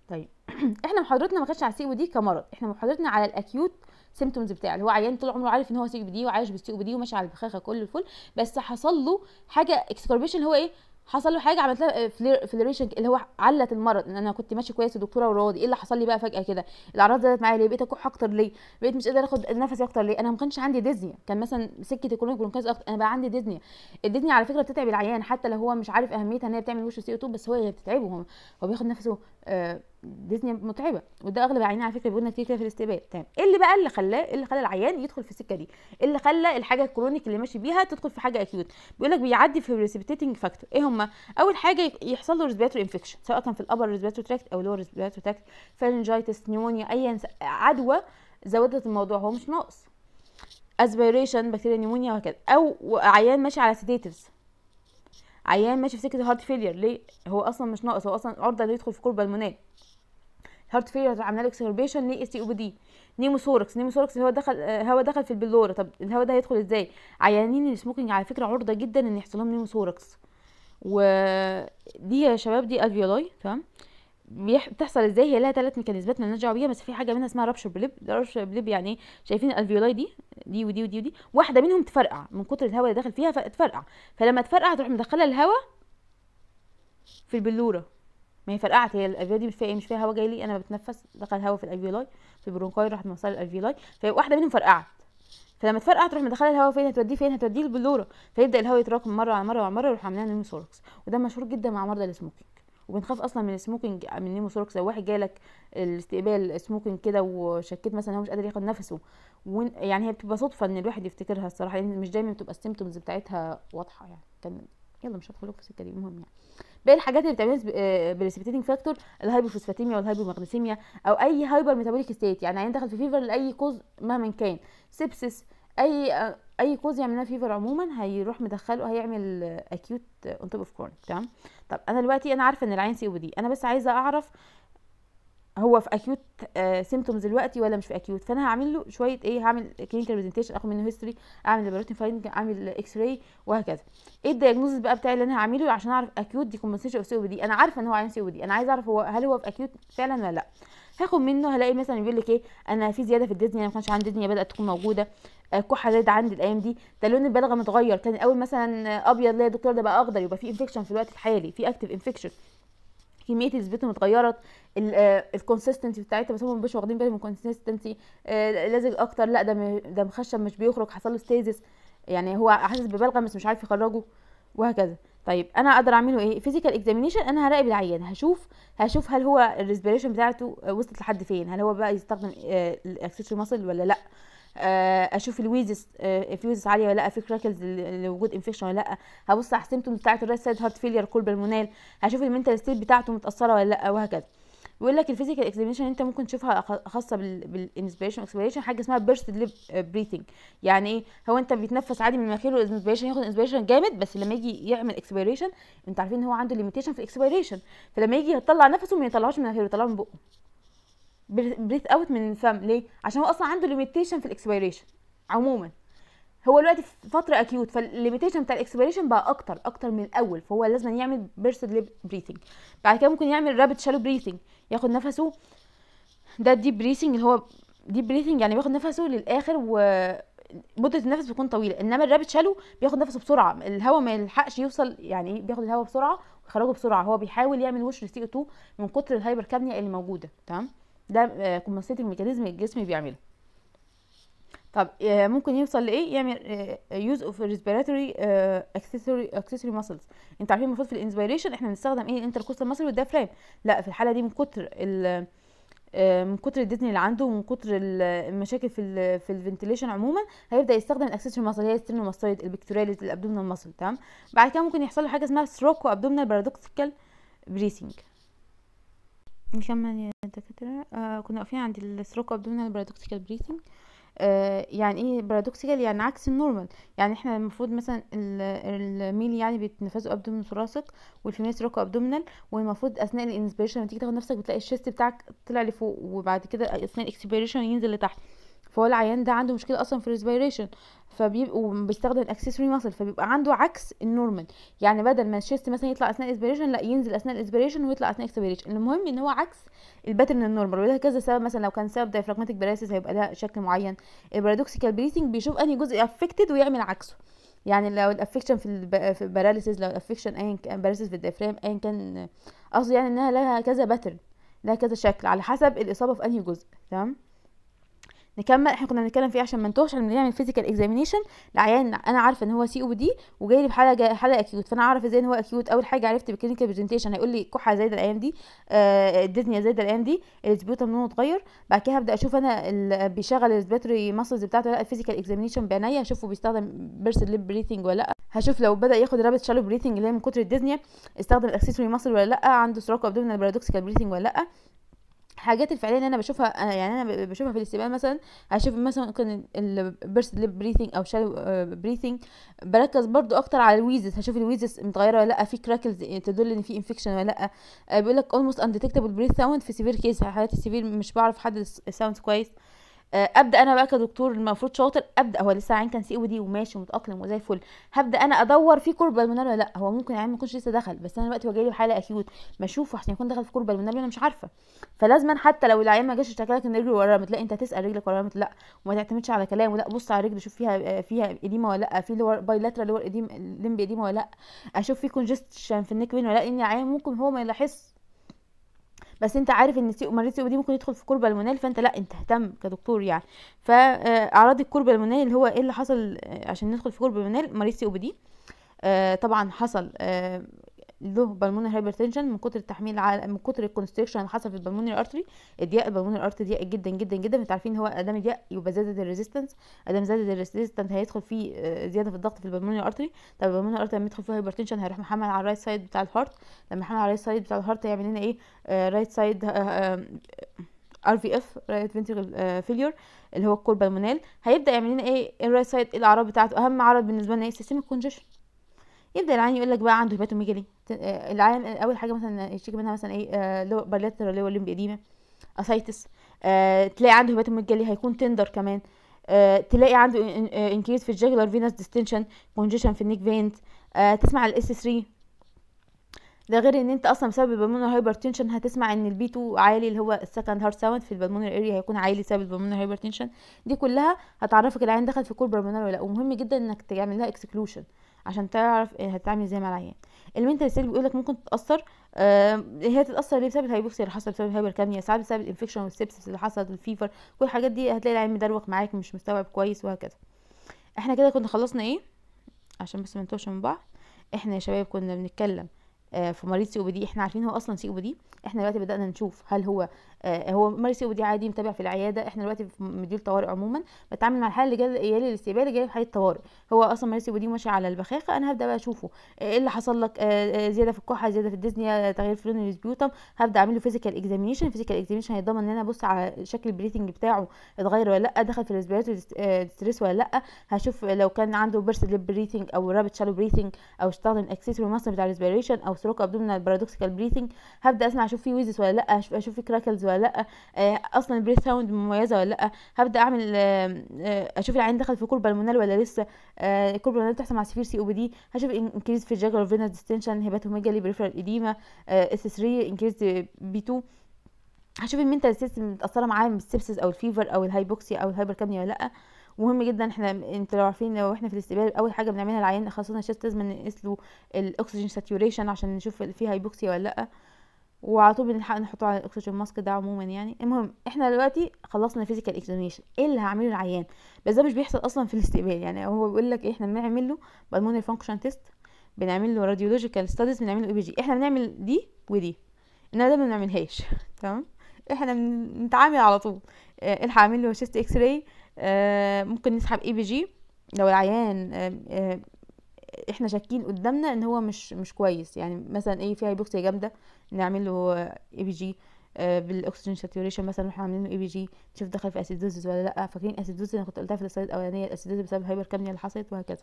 طيب [CLEARS THROAT] احنا محاضرتنا ما كانتش على السي او دي كمرض احنا محاضرتنا على الاكيوت سيمتومز بتاعه اللي هو عيان طول عمره عارف ان هو سي او دي وعايش بالسي او دي وماشي على البخاخه كل الفل بس حصل له حاجه اكسكربيشن هو ايه حصل له حاجه عملت لها فليريشن اللي هو علت المرض ان انا كنت ماشي كويس ودكتوره وراضي ايه اللي حصل لي بقى فجاه كده الاعراض زادت معايا ليه بقيت اكح اكتر ليه بقيت مش قادر اخد نفسي اكتر ليه انا ما كانش عندي ديزني كان مثلا سكه الكولونيك بلونكاز اكتر انا بقى عندي ديزني الديزني على فكره بتتعب العيان حتى لو هو مش عارف اهميتها ان هي بتعمل وش سي او 2 بس هو اللي بتتعبه هو, هو بياخد نفسه آه ديزني متعبه وده اغلب العيانين على فكره بيقولنا كتير كده في الاستقبال تمام ايه اللي بقى اللي خلاه اللي خلى العيان يدخل في السكه دي اللي خلى الحاجه الكرونيك اللي ماشي بيها تدخل في حاجه اكيوت بيقول لك بيعدي في الريسبتيتنج فاكتور ايه هما اول حاجه يحصل له ريسبيتور انفكشن سواء كان في الابر ريسبيتور تراكت او لور ريسبيتور تراكت فارنجايتس نيمونيا ايا عدوى زودت الموضوع هو مش ناقص اسبيريشن بكتيريا نيمونيا وهكذا او عيان ماشي على سيديتيفز عيان ماشي في سكه هارت فيلير ليه هو اصلا مش ناقص هو اصلا عرضه انه يدخل في كور بالمونات هارت فيلر عامله لك سيربيشن ليه اس تي او بي دي نيموسوركس نيموثوركس هو دخل هوا دخل في البلوره طب الهوا ده هيدخل ازاي عيانين السموكينج على فكره عرضه جدا ان يحصل لهم نيموثوركس ودي يا شباب دي الفيولاي تمام بتحصل ازاي هي لها ثلاث ميكانيزمات نرجع بيها بس في حاجه منها اسمها رابشر بليب رابشر بليب يعني ايه شايفين الفيولاي دي دي ودي ودي ودي واحده منهم تفرقع من كتر الهواء اللي داخل فيها فتفرقع فلما تفرقع تروح مدخله الهواء في البلوره ما هي فرقعت هي الالفيولاي دي مش فيها ايه مش فيها هواء جاي لي انا بتنفس دخل هواء في الالفيولاي في البرونكاي راحت موصله الالفيولاي فواحده منهم فرقعت فلما تفرقع تروح مدخله الهواء فين هتوديه فين هتوديه البلوره فيبدا الهواء يتراكم مره على مره على مره ويروح عاملين نيموثوركس وده مشهور جدا مع مرضى السموكينج وبنخاف اصلا من السموكينج من سوركس لو واحد جالك الاستقبال سموكينج كده وشكيت مثلا هو مش قادر ياخد نفسه ون... يعني هي بتبقى صدفه ان الواحد يفتكرها الصراحه لان يعني مش دايما بتبقى السيمتومز بتاعتها واضحه يعني كان يلا مش هدخل في السكه دي المهم يعني باقي الحاجات اللي بتعملها بريسبتيتنج فاكتور الهايبوفوسفاتيميا والهايبوماغنيسيميا او اي هايبر ميتابوليك ستيت يعني عين دخل في فيفر لاي كوز مهما كان سيبسس اي آه، اي كوز يعملها فيفر عموما هيروح مدخله هيعمل اكيوت اون توب اوف كورن تمام طب انا دلوقتي انا عارفه ان العين سي او دي انا بس عايزه اعرف هو في اكيوت سيمبتومز سيمتومز دلوقتي ولا مش في اكيوت فانا هعمل له شويه ايه هعمل كلينيكال برزنتيشن اخد منه هيستوري اعمل لابوراتوري فايندنج اعمل اكس راي وهكذا ايه الدياجنوز بقى بتاعي اللي انا هعمله عشان اعرف اكيوت دي كومبنسيشن اوف سي او بي دي انا عارفه ان هو عين سي او بي دي انا عايز اعرف هو هل هو في اكيوت فعلا ولا لا هاخد منه هلاقي مثلا بيقول لك ايه انا في زياده في الديزني انا ما كانش عندي ديزني بدات تكون موجوده الكحه آه، زايد عندي الايام دي ده لون البلغه متغير كان الاول مثلا ابيض لا يا دكتور ده بقى اخضر يبقى في انفكشن في الوقت الحالي في اكتف انفكشن كميه الزبده اتغيرت الكونسيستنسي بتاعتها بس هم مش واخدين بالهم من الكونسيستنسي آه، لازق اكتر لا ده ده مخشب مش بيخرج حصل له ستيزس يعني هو حاسس ببلغم بس مش عارف يخرجه وهكذا طيب انا اقدر اعمله ايه فيزيكال اكزامينيشن انا هراقب العيان هشوف هشوف هل هو الريسبيريشن بتاعته وصلت لحد فين هل هو بقى يستخدم آه، الاكسسوري ماسل ولا لا آه، اشوف الويزز فيوزز آه، عاليه ولا لا في كراكلز لوجود انفكشن ولا لا هبص على السيمتومز بتاعه الرايت سايد هارت فيلير كول بالمونال هشوف المنتال ستيت بتاعته متاثره ولا لا وهكذا بيقول لك الفيزيكال اكزامينشن انت ممكن تشوفها خاصه بالانسبيريشن واكسبيريشن حاجه اسمها بيرست ليب بريثنج يعني ايه هو انت بيتنفس عادي من مناخيره الانسبيريشن ياخد انسبيريشن جامد بس لما يجي يعمل اكسبيريشن انت عارفين ان هو عنده ليميتيشن في الاكسبيريشن فلما يجي يطلع نفسه ما يطلعوش من مناخيره يطلعه من بقه بريث اوت من الفم ليه عشان هو اصلا عنده ليميتيشن في الاكسبيريشن عموما هو دلوقتي في فتره اكيوت فالليميتيشن بتاع الاكسبيريشن بقى اكتر اكتر من الاول فهو لازم يعمل بيرسد ليب بريثنج بعد كده ممكن يعمل رابيد شالو بريثنج ياخد نفسه ده الديب بريثنج اللي هو ديب بريثنج يعني بياخد نفسه للاخر و مده النفس بتكون طويله انما الرابت شالو بياخد نفسه بسرعه الهواء ما يلحقش يوصل يعني ايه بياخد الهواء بسرعه ويخرجه بسرعه هو بيحاول يعمل وش لسي او 2 من كتر الهايبر كابنيا اللي موجوده تمام ده آه، كومبنسيتنج ميكانيزم الجسم بيعمله طب آه، ممكن يوصل لايه يعمل يوز اوف ريسبيراتوري اكسسوري اكسسوري ماسلز انت عارفين المفروض في الانسبيريشن احنا بنستخدم ايه الانتركوستال ماسل والديافرام لا في الحاله دي من كتر ال آه، من كتر الديزني اللي عنده ومن كتر المشاكل في الـ في الفنتيليشن عموما هيبدا يستخدم الاكسسوري ماسل هي السترينوماستويد البكتوريالز الابدومينال ماسل تمام بعد كده ممكن يحصل له حاجه اسمها ستروك وابدومينال بارادوكسيكال بريسنج نكمل يا دكاترة آه كنا واقفين عند السروكة abdominal paradoxical breathing يعني ايه بارادوكسيكال يعني عكس النورمال يعني احنا المفروض مثلا الميل يعني بيتنفذوا ابدومين ثراسك والفيميل ثروكو ابدومينال والمفروض اثناء الانسبيريشن لما تيجي تاخد نفسك بتلاقي الشيست بتاعك طلع لفوق وبعد كده اثناء الاكسبيريشن ينزل لتحت فهو العيان ده عنده مشكله اصلا في الريسبيريشن فبيبقوا بيستخدم اكسسوري ماسل فبيبقى عنده عكس النورمال يعني بدل ما الشيست مثلا يطلع اثناء الاسبيريشن لا ينزل اثناء الاسبيريشن ويطلع اثناء الاكسبيريشن المهم ان هو عكس الباترن النورمال وده كذا سبب مثلا لو كان سبب دايفراجماتيك بريسس هيبقى ده شكل معين البارادوكسيكال بريسنج بيشوف انهي جزء افكتد ويعمل عكسه يعني لو الافكشن في الباراليسيس لو الافكشن ايا كان باراليسيس في الدايفرام ايا كان قصدي يعني انها لها كذا باترن لها كذا شكل على حسب الاصابه في انهي جزء تمام نكمل احنا كنا بنتكلم فيه عشان ما نتوهش لما نعمل فيزيكال اكزامينيشن العيان انا عارفه ان هو سي او دي وجاي لي بحاله حاله اكيوت فانا اعرف ازاي ان هو اكيوت اول حاجه عرفت بالكلينيكال برزنتيشن هيقول لي كحه زايده الايام دي الدزنيا آه، الديزنيا زايده الايام دي الاسبيوتم لونه اتغير بعد كده هبدا اشوف انا بيشغل الريسبيراتوري ماسلز بتاعته لا الفيزيكال اكزامينيشن بعينيا هشوفه بيستخدم بيرس ليب بريثنج ولا لا هشوف لو بدا ياخد رابط شالو بريثنج اللي هي من كتر الدزنيا استخدم الاكسسوري ماسل ولا لا عنده سراكو ابدومينال بارادوكسيكال بريثنج ولا لا الحاجات الفعليه اللي انا بشوفها أنا يعني انا بشوفها في الاستقبال مثلا هشوف مثلا ممكن البرس ليب بريثنج او شادو آه، بريثنج بركز برضو اكتر على الويزز هشوف الويزز متغيره ولا لا في كراكلز تدل ان في انفكشن ولا لا بيقول لك اولموست انديتكتبل بريث ساوند في سيفير كيس حالات السيفير مش بعرف احدد الساوند كويس آه، ابدا انا بقى كدكتور المفروض شاطر ابدا هو لسه عين كان سي او دي وماشي ومتاقلم وزي الفل هبدا انا ادور في كورب بالمنال ولا لا هو ممكن عين ما يكونش لسه دخل بس انا دلوقتي واجي بحاله حاله اكيوت ما اشوفه عشان يكون دخل في كورب بالمنال انا مش عارفه فلازما حتى لو العيان ما جاش اشتكى لك ان رجله ورمت لا انت تسال رجلك ورمت لا وما تعتمدش على كلامه لا بص على رجله شوف فيها آه، فيها اديمه ولا لا في لاترال اللي هو اديم لمب قديمه ولا لا اشوف في كونجستشن في النك ولا لا ان العيان ممكن هو ما يلاحظش بس انت عارف ان مريض السي او دي ممكن يدخل في كوربا المونال فانت لا انت اهتم كدكتور يعني فاعراض آه، الكوربا المونال اللي هو ايه اللي حصل آه، عشان ندخل في كوربا المونال مريض سي او دي طبعا حصل آه، له بالمونري هايبرتنشن من كتر التحميل على من كتر الكونستريكشن اللي حصل في البالمونري ارتري الضيق البالمونري ارتري ضيق جدا جدا جدا انتوا عارفين هو ادام ضيق يبقى زادت الريزيستنس ادام زادت الريزيستنس هيدخل فيه آه، زياده في الضغط في البالمونري ارتري طب البالمونري ارتري لما يدخل فيه هايبرتنشن هيروح محمل على الرايت سايد بتاع الهارت لما يحمل على الرايت سايد بتاع الهارت هيعمل لنا ايه رايت سايد ار في اف رايت فينتريكل فيلير اللي هو الكور بالمونال هيبدا يعمل لنا ايه الرايت سايد الاعراض بتاعته اهم عرض بالنسبه لنا ايه سيستم كونجيشن يبدا العيان يقول لك بقى عنده هيباتوميجالي آه، العيان اول حاجه مثلا يشتكي منها مثلا ايه آه، اللي هو ليمب اديمه اسايتس تلاقي عنده هيباتوميجالي هيكون تندر كمان آه، تلاقي عنده انكريز في الجاجلر فينس ديستنشن كونجيشن في النيك فينت آه تسمع الاس 3 ده غير ان انت اصلا بسبب البلمونر هايبرتنشن هتسمع ان البي 2 عالي اللي هو السكند هارت ساوند في البلمونر اريا هيكون عالي بسبب البلمونر هايبرتنشن دي كلها هتعرفك العين دخل في كور بلمونر ولا لا ومهم جدا انك تعمل لها اكسكلوشن عشان تعرف هتتعامل ازاي مع العيان المنتال سيل بيقول لك ممكن تتاثر آه هي تتاثر ليه بسبب الهايبوكسيا اللي حصل بسبب الهايبركابنيا ساعات بسبب الانفكشن والسبسس اللي حصلت والفيفر كل الحاجات دي هتلاقي العيان مدروخ معاك مش مستوعب كويس وهكذا احنا كده كنا خلصنا ايه عشان بس ما نتوهش من بعض احنا يا شباب كنا بنتكلم آه، في مريض سي او بي دي احنا عارفين هو اصلا سي او بي دي احنا دلوقتي بدانا نشوف هل هو آه، هو ممارس او دي عادي متابع في العياده احنا دلوقتي في مدير طوارئ عموما بتعامل مع الحاله اللي جايه الاستقبال اللي جايه في حاله طوارئ هو اصلا ممارس او دي ماشي على البخاخه انا هبدا بقى اشوفه آه، ايه اللي حصل لك آه، زياده في الكحه زياده في الدزنيا تغيير في لون السبيوتم هبدا اعمل له فيزيكال اكزامينشن فيزيكال اكزامينشن هيضمن ان انا ابص على شكل البريثنج بتاعه اتغير ولا لا دخل في الريسبيراتوري ستريس ولا لا هشوف لو كان عنده بيرس بريثنج او رابت شالو بريثنج او استخدم اكسسوري ماسل بتاع الريسبيريشن او سلوك ابدومينال بارادوكسيكال بريثنج هبدا اسمع اشوف في ويزز ولا لا اشوف في كراكلز ولا ولا لا آه، اصلا البريث ساوند مميزه ولا لا هبدا اعمل آه، اشوف العين دخل في كوربا المونال ولا لسه آه، الكوربا المونال بتحصل مع سفير سي او بي دي هشوف انكريز في الجاجولار فينوس ديستنشن هيباتوميجالي بريفرال اديما اس 3 انكريز بي 2 هشوف المينتال سيستم متاثره معاه بالسبسس او الفيفر او الهايبوكسيا او الهايبركابنيا ولا لا مهم جدا احنا انتوا لو عارفين لو احنا في الاستقبال اول حاجه بنعملها العيان خاصه الشيست لازم نقيس له الاكسجين ساتوريشن عشان نشوف في هايبوكسيا ولا لا وعلى طول بنلحق نحطه على الاكسجين ماسك ده عموما يعني المهم احنا دلوقتي خلصنا الفيزيكال اكزامينشن ايه اللي هعمله العيان بس ده مش بيحصل اصلا في الاستقبال يعني هو بيقول لك احنا بنعمل له بالمونري فانكشن تيست بنعمل له راديولوجيكال ستاديز بنعمل له اي بي جي احنا بنعمل دي ودي انما ده ما بنعملهاش [LAUGHS] تمام احنا بنتعامل على طول إيه الحق اعمل له شيست اكس راي ممكن نسحب اي بي جي لو العيان آه، آه، احنا شاكين قدامنا ان هو مش مش كويس يعني مثلا ايه في هايبوكسيا جامده نعمل له اي آه، بي جي بالاكسجين ساتوريشن مثلا احنا عاملين اي بي جي نشوف دخل في اسيدوزز ولا لا فاكرين اسيدوزز انا كنت قلتها في السلايد الاولانيه الاسيدوزز بسبب هايبر كامنيا اللي حصلت وهكذا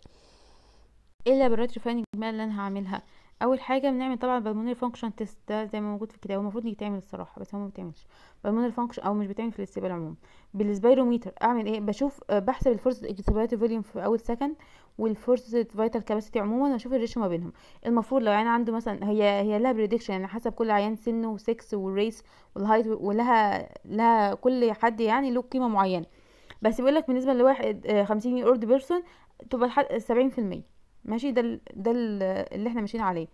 ايه اللابوراتوري فايندنج بقى اللي انا هعملها اول حاجه بنعمل طبعا بالمونري فانكشن تيست ده زي ما موجود في الكتاب المفروض يتعمل الصراحه بس هو ما بيتعملش بالمونري فانكشن او مش بيتعمل في الاستقبال عموما بالسبيروميتر اعمل ايه بشوف آه، بحسب الفورس اكسبيرت فوليوم في اول سكند والفورس فيتال كاباسيتي عموما واشوف الريشيو ما بينهم المفروض لو عيان يعني عنده مثلا هي هي لها بريدكشن يعني حسب كل عيان سنه وسكس والريس والهايت ولها لها كل حد يعني له قيمه معينه بس بيقول لك بالنسبه لواحد 50 آه، year old person تبقى سبعين في المية ماشي ده ده اللي احنا ماشيين عليه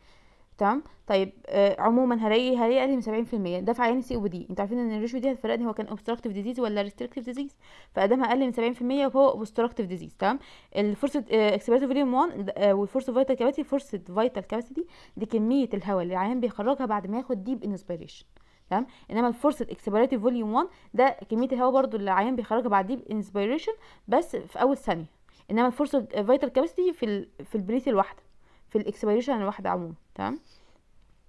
تمام طيب آه عموما هلاقي هلاقي اقل من 70% دفع عيان سي او بي دي انتوا عارفين ان الريشيو دي هتفرقني هو كان اوبستراكتيف ديزيز ولا ريستريكتيف ديزيز فادامها اقل من 70% فهو اوبستراكتيف ديزيز تمام الفرصه اكسبيراتيف فوليوم 1 والفرصه فيتال كاباسيتي فرصه فيتال كاباسيتي دي كميه الهواء اللي العيان بيخرجها بعد ما ياخد ديب انسبيريشن تمام انما الفرصه اكسبيراتيف فوليوم 1 ده كميه الهواء برضو اللي العيان بيخرجها بعد ديب انسبيريشن بس في اول ثانيه انما الفورس فيتال كاباسيتي في ال في البريث الواحده في الاكسبيريشن الواحده عموما تمام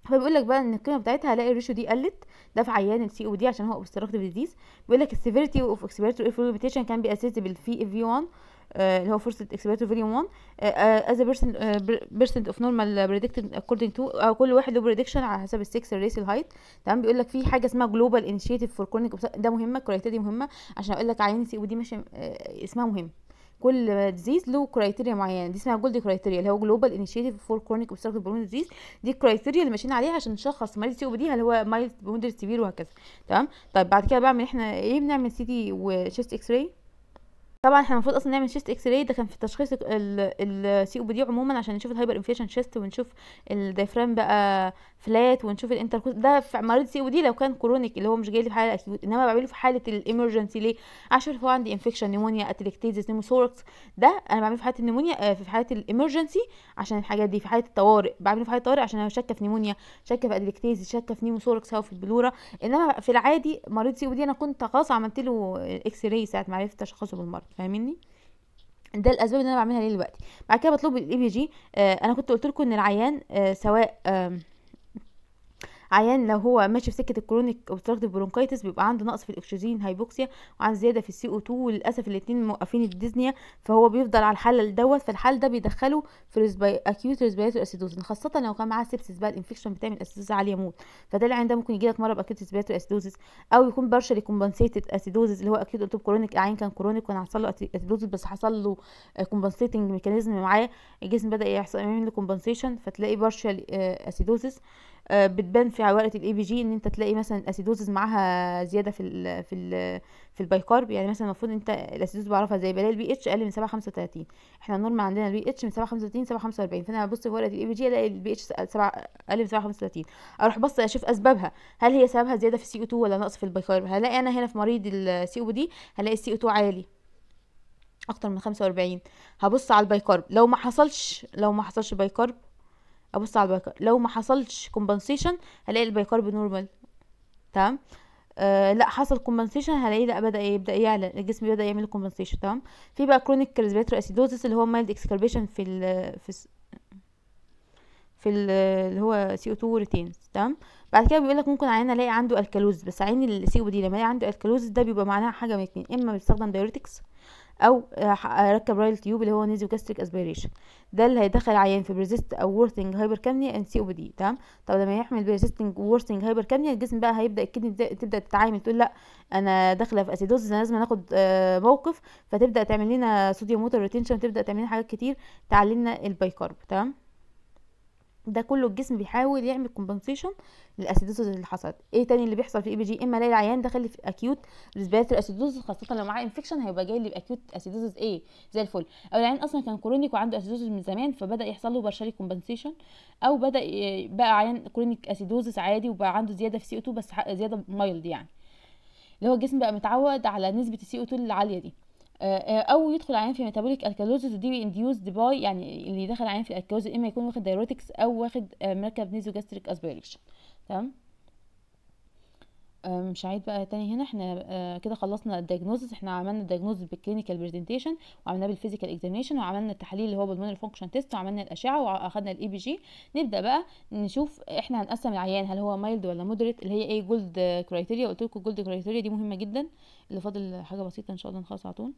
فبيقول لك بقى ان القيمه بتاعتها هلاقي الريشو دي قلت ده في عيان السي او دي عشان هو اوبستراكتيف ديزيز بيقول لك السيفيريتي اوف اكسبيريتوري انفلاميشن كان بي اسيست بالفي في 1 اللي هو فرصه اكسبيريتور فوليوم 1 از بيرسنت بيرسنت اوف نورمال بريدكتد اكوردنج تو او كل واحد له بريدكشن على حسب السكس الريس الهايت تمام بيقول لك في حاجه اسمها جلوبال انشيتيف فور كورنيك ده مهمه الكرايتيريا دي مهمه عشان اقول لك عيان السي او دي ماشي آه، اسمها مهم كل ديزيز له كرايتيريا معينه دي اسمها جولد كرايتيريا اللي هو جلوبال انيشيتيف فور كرونيك اوبستراكتيف بولمونري ديزيز دي الكرايتيريا اللي ماشيين عليها عشان نشخص مريض سي او بي دي هل هو مايلد بولمونري سيفير وهكذا تمام طيب بعد كده بقى احنا ايه بنعمل سي تي وشيست اكس راي طبعا احنا المفروض اصلا نعمل شيست اكس راي ده كان في تشخيص السي او بي دي عموما عشان نشوف الهايبر انفليشن شيست ونشوف الدايفرام بقى فلات ونشوف الانتركوس ده في مريض سي او دي لو كان كرونيك اللي هو مش جاي لي في حاله اكيوت انما بعمله في حاله الامرجنسي ليه عشان هو عندي انفكشن نيمونيا اتلكتيزيس نيموثوركس ده انا بعمله في حاله النيمونيا آه، في حاله الامرجنسي عشان الحاجات دي في حاله الطوارئ بعمله في حاله الطوارئ عشان انا شاكه في نيمونيا شاكه في اتلكتيزيس شاكه في نيموثوركس او في البلوره انما في العادي مريض سي او دي انا كنت خلاص عملت له اكس راي ساعه ما عرفت تشخيصه بالمرض فاهميني ده الاسباب اللي انا بعملها ليه دلوقتي بعد كده بطلب الاي بي جي آه انا كنت قلت لكم ان العيان آه سواء آه عيان لو هو ماشي في سكه الكرونيك اوبستراكتيف برونكايتس بيبقى عنده نقص في الاكسجين هايبوكسيا وعن زياده في السي او 2 وللاسف الاثنين موقفين الديزنيا فهو بيفضل على الحاله دوت فالحال ده بيدخله في اكيوت ريسبيراتوري اسيدوز خاصه لو كان معاه سيبسيس بقى الانفكشن بتعمل اسيدوز عاليه موت فده العيان ده ممكن يجيلك مره باكيوت ريسبيراتوري اسيدوزس او يكون بارشلي كومبنسيتد اسيدوزس اللي هو اكيوت اوتوب كرونيك عيان كان كرونيك كان حصل له اسيدوزس بس حصل له كومبنسيتنج آه، ميكانيزم معاه الجسم بدا يحصل يعمل كومبنسيشن فتلاقي بارشلي اسيدوزس بتبان في ورقه الاي بي جي ان انت تلاقي مثلا الاسيدوزز معاها زياده في الـ في الـ في البايكارب يعني مثلا المفروض انت الاسيدوز بعرفها زي بلاقي البي اتش اقل من 735 احنا النورمال عندنا البي اتش من 735 745 فانا ببص في ورقه الاي بي جي الاقي البي اتش 7 اقل من 735 اروح بص اشوف اسبابها هل هي سببها زياده في السي او 2 ولا نقص في البايكارب هلاقي انا هنا في مريض السي او دي هلاقي السي او 2 عالي اكتر من 45 هبص على البايكارب لو ما حصلش لو ما حصلش بايكارب ابص على البايكار لو ما حصلش كومبنسيشن هلاقي البايكار بنورمال تمام آه لا حصل كومبنسيشن هلاقيه لا بدا يبدا يعلى الجسم بدا يعمل كومبنسيشن تمام في بقى كرونيك كريسبيتر اسيدوزس اللي هو مايلد اكسكربيشن في ال في في اللي هو سي او 2 ريتينز تمام بعد كده بيقول لك ممكن عيان الاقي عنده الكالوز بس عين السي او دي لما الاقي عنده الكالوز ده بيبقى معناها حاجه من اتنين اما بيستخدم دايوريتكس او اركب آه، آه، رايل تيوب اللي هو نيزو جاستريك اسبيريشن ده اللي هيدخل العيان في بريزست او وورثنج كامنيا ان سي او بي دي تمام طب لما يحمل بريزستنج وورثنج كامنيا الجسم بقى هيبدا الكدني تبدا تتعامل تقول لا انا داخله في اسيدوز انا لازم اخد آه، موقف فتبدا تعمل لنا صوديوم ووتر ريتينشن تبدا تعمل لنا حاجات كتير تعلي لنا البايكارب تمام ده كله الجسم بيحاول يعمل كومبنسيشن للاسيدوسز اللي حصلت ايه تاني اللي بيحصل في اي بي جي اما الاقي العيان دخل في اكيوت ريسبيرتوري اسيدوسز خاصه لو معاه انفكشن هيبقى جاي لي باكيوت اسيدوسز ايه زي الفل او العيان اصلا كان كرونيك وعنده اسيدوسز من زمان فبدا يحصل له بارشالي كومبنسيشن او بدا بقى عيان كرونيك اسيدوسز عادي وبقى عنده زياده في سي او 2 بس زياده مايلد يعني اللي هو الجسم بقى متعود على نسبه السي او 2 العاليه دي آه، آه، او يدخل العيان في ميتابوليك الكالوزز ودي انديوزد باي يعني اللي دخل العيان في الكالوز اما يكون واخد دايروتكس او واخد آه، مركب نيزوجاستريك اسبيريشن تمام آه، مش هعيد بقى تاني هنا احنا آه، كده خلصنا الدياجنوزز احنا عملنا الدياجنوزز بالكلينيكال برزنتيشن وعملناه بالفيزيكال اكزامينشن وعملنا التحليل اللي هو بالمونر فانكشن تيست وعملنا الاشعه واخدنا الاي بي e جي نبدا بقى نشوف احنا هنقسم العيان هل هو مايلد ولا مودريت اللي هي ايه جولد كرايتيريا قلت لكم جولد كرايتيريا دي مهمه جدا اللي فاضل حاجه بسيطه ان شاء الله نخلص على طول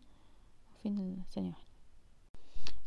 فين ثانيه واحده